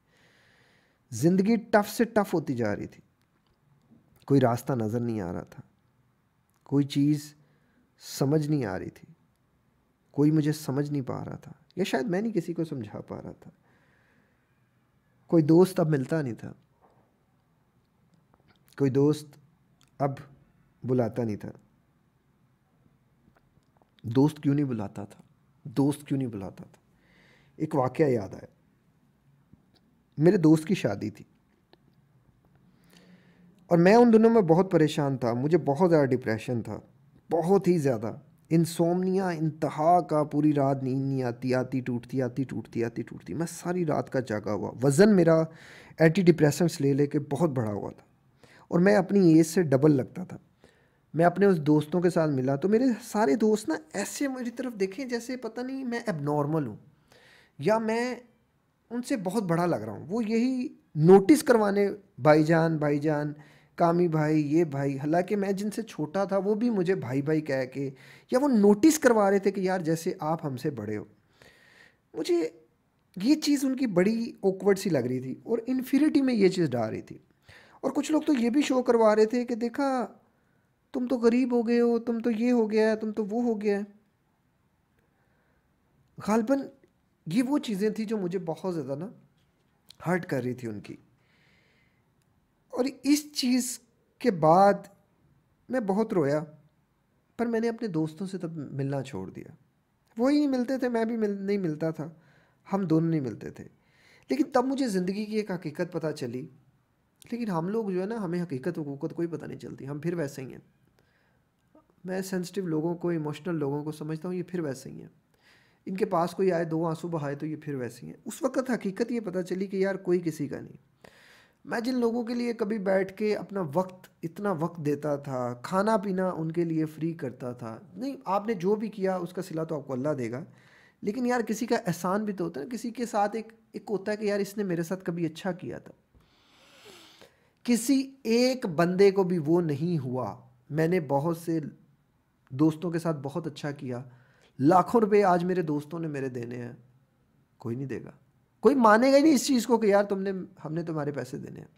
Speaker 1: ज़िंदगी टफ से टफ होती जा रही थी कोई रास्ता नज़र नहीं आ रहा था कोई चीज़ समझ नहीं आ रही थी कोई मुझे समझ नहीं पा रहा था या शायद मैं नहीं किसी को समझा पा रहा था कोई दोस्त अब मिलता नहीं था कोई दोस्त अब बुलाता नहीं था दोस्त क्यों नहीं बुलाता था दोस्त क्यों नहीं बुलाता था एक वाक्य याद आया मेरे दोस्त की शादी थी और मैं उन दिनों में बहुत परेशान था मुझे बहुत ज़्यादा डिप्रेशन था बहुत ही ज़्यादा इंसोमनिया इंतहा का पूरी रात नींद नहीं आती आती टूटती आती टूटती आती टूटती मैं सारी रात का जागा हुआ वज़न मेरा एंटी डिप्रेसेंट्स ले लेके बहुत बड़ा हुआ था और मैं अपनी एज से डबल लगता था मैं अपने उस दोस्तों के साथ मिला तो मेरे सारे दोस्त ना ऐसे मेरी तरफ देखें जैसे पता नहीं मैं एबनॉर्मल हूँ या मैं उनसे बहुत बड़ा लग रहा हूँ वो यही नोटिस करवाने भाईजान भाईजान कामी भाई ये भाई हालांकि मैं जिनसे छोटा था वो भी मुझे भाई भाई कह के या वो नोटिस करवा रहे थे कि यार जैसे आप हमसे बड़े हो मुझे ये चीज़ उनकी बड़ी ओकवर्ड सी लग रही थी और इन्फिनिटी में ये चीज़ डाल रही थी और कुछ लोग तो ये भी शो करवा रहे थे कि देखा तुम तो गरीब हो गए हो तुम तो ये हो गया है तुम तो वो हो गया है गालबन ये वो चीज़ें थी जो मुझे बहुत ज़्यादा ना हर्ट कर रही थी उनकी और इस चीज़ के बाद मैं बहुत रोया पर मैंने अपने दोस्तों से तब मिलना छोड़ दिया वो ही नहीं मिलते थे मैं भी मिल नहीं मिलता था हम दोनों नहीं मिलते थे लेकिन तब मुझे ज़िंदगी की एक हकीकत पता चली लेकिन हम लोग जो है ना हमें हकीकत हकूकत कोई पता नहीं चलती हम फिर वैसे ही हैं मैं सेंसिटिव लोगों को इमोशनल लोगों को समझता हूँ ये फिर वैसे ही हैं इनके पास कोई आए दो आंसू बहाए तो ये फिर वैसे ही हैं उस वक्त हकीकत ये पता चली कि यार कोई किसी का नहीं मैं जिन लोगों के लिए कभी बैठ के अपना वक्त इतना वक्त देता था खाना पीना उनके लिए फ्री करता था नहीं आपने जो भी किया उसका सिला तो आपको अल्लाह देगा लेकिन यार किसी का एहसान भी तो होता है ना किसी के साथ एक एक होता है कि यार इसने मेरे साथ कभी अच्छा किया था किसी एक बंदे को भी वो नहीं हुआ मैंने बहुत से दोस्तों के साथ बहुत अच्छा किया लाखों रुपए आज मेरे दोस्तों ने मेरे देने हैं कोई नहीं देगा कोई मानेगा ही नहीं इस चीज़ को कि यार तुमने हमने तुम्हारे पैसे देने हैं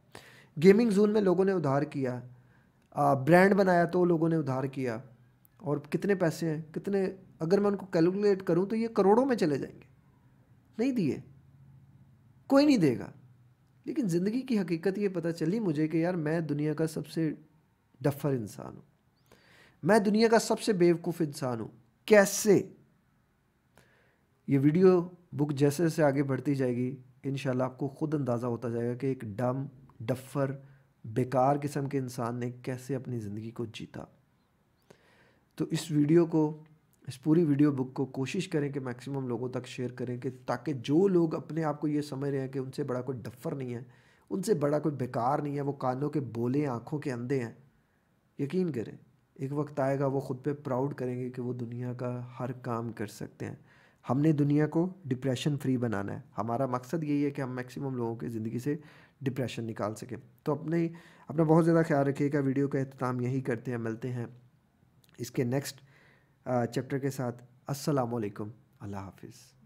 Speaker 1: गेमिंग जोन में लोगों ने उधार किया ब्रांड बनाया तो लोगों ने उधार किया और कितने पैसे हैं कितने अगर मैं उनको कैलकुलेट करूं तो ये करोड़ों में चले जाएंगे नहीं दिए कोई नहीं देगा लेकिन ज़िंदगी की हकीकत ये पता चली मुझे कि यार मैं दुनिया का सबसे डफर इंसान हूँ मैं दुनिया का सबसे बेवकूफ़ इंसान हूँ कैसे ये वीडियो बुक जैसे जैसे आगे बढ़ती जाएगी इन आपको ख़ुद अंदाज़ा होता जाएगा कि एक डम डफर बेकार किस्म के इंसान ने कैसे अपनी ज़िंदगी को जीता तो इस वीडियो को इस पूरी वीडियो बुक को कोशिश करें कि मैक्सिमम लोगों तक शेयर करें कि ताकि जो लोग अपने आप को ये समझ रहे हैं कि उनसे बड़ा कोई डफर नहीं है उनसे बड़ा कोई बेकार नहीं है वो कानों के बोले आँखों के अंधे हैं यकीन करें एक वक्त आएगा वो ख़ुद पर प्राउड करेंगे कि वो दुनिया का हर काम कर सकते हैं हमने दुनिया को डिप्रेशन फ्री बनाना है हमारा मकसद यही है कि हम मैक्सिमम लोगों की ज़िंदगी से डिप्रेशन निकाल सकें तो अपने अपना बहुत ज़्यादा ख्याल रखिएगा वीडियो का अहतमाम यही करते हैं मिलते हैं इसके नेक्स्ट चैप्टर के साथ असलकम अल्लाह हाफिज़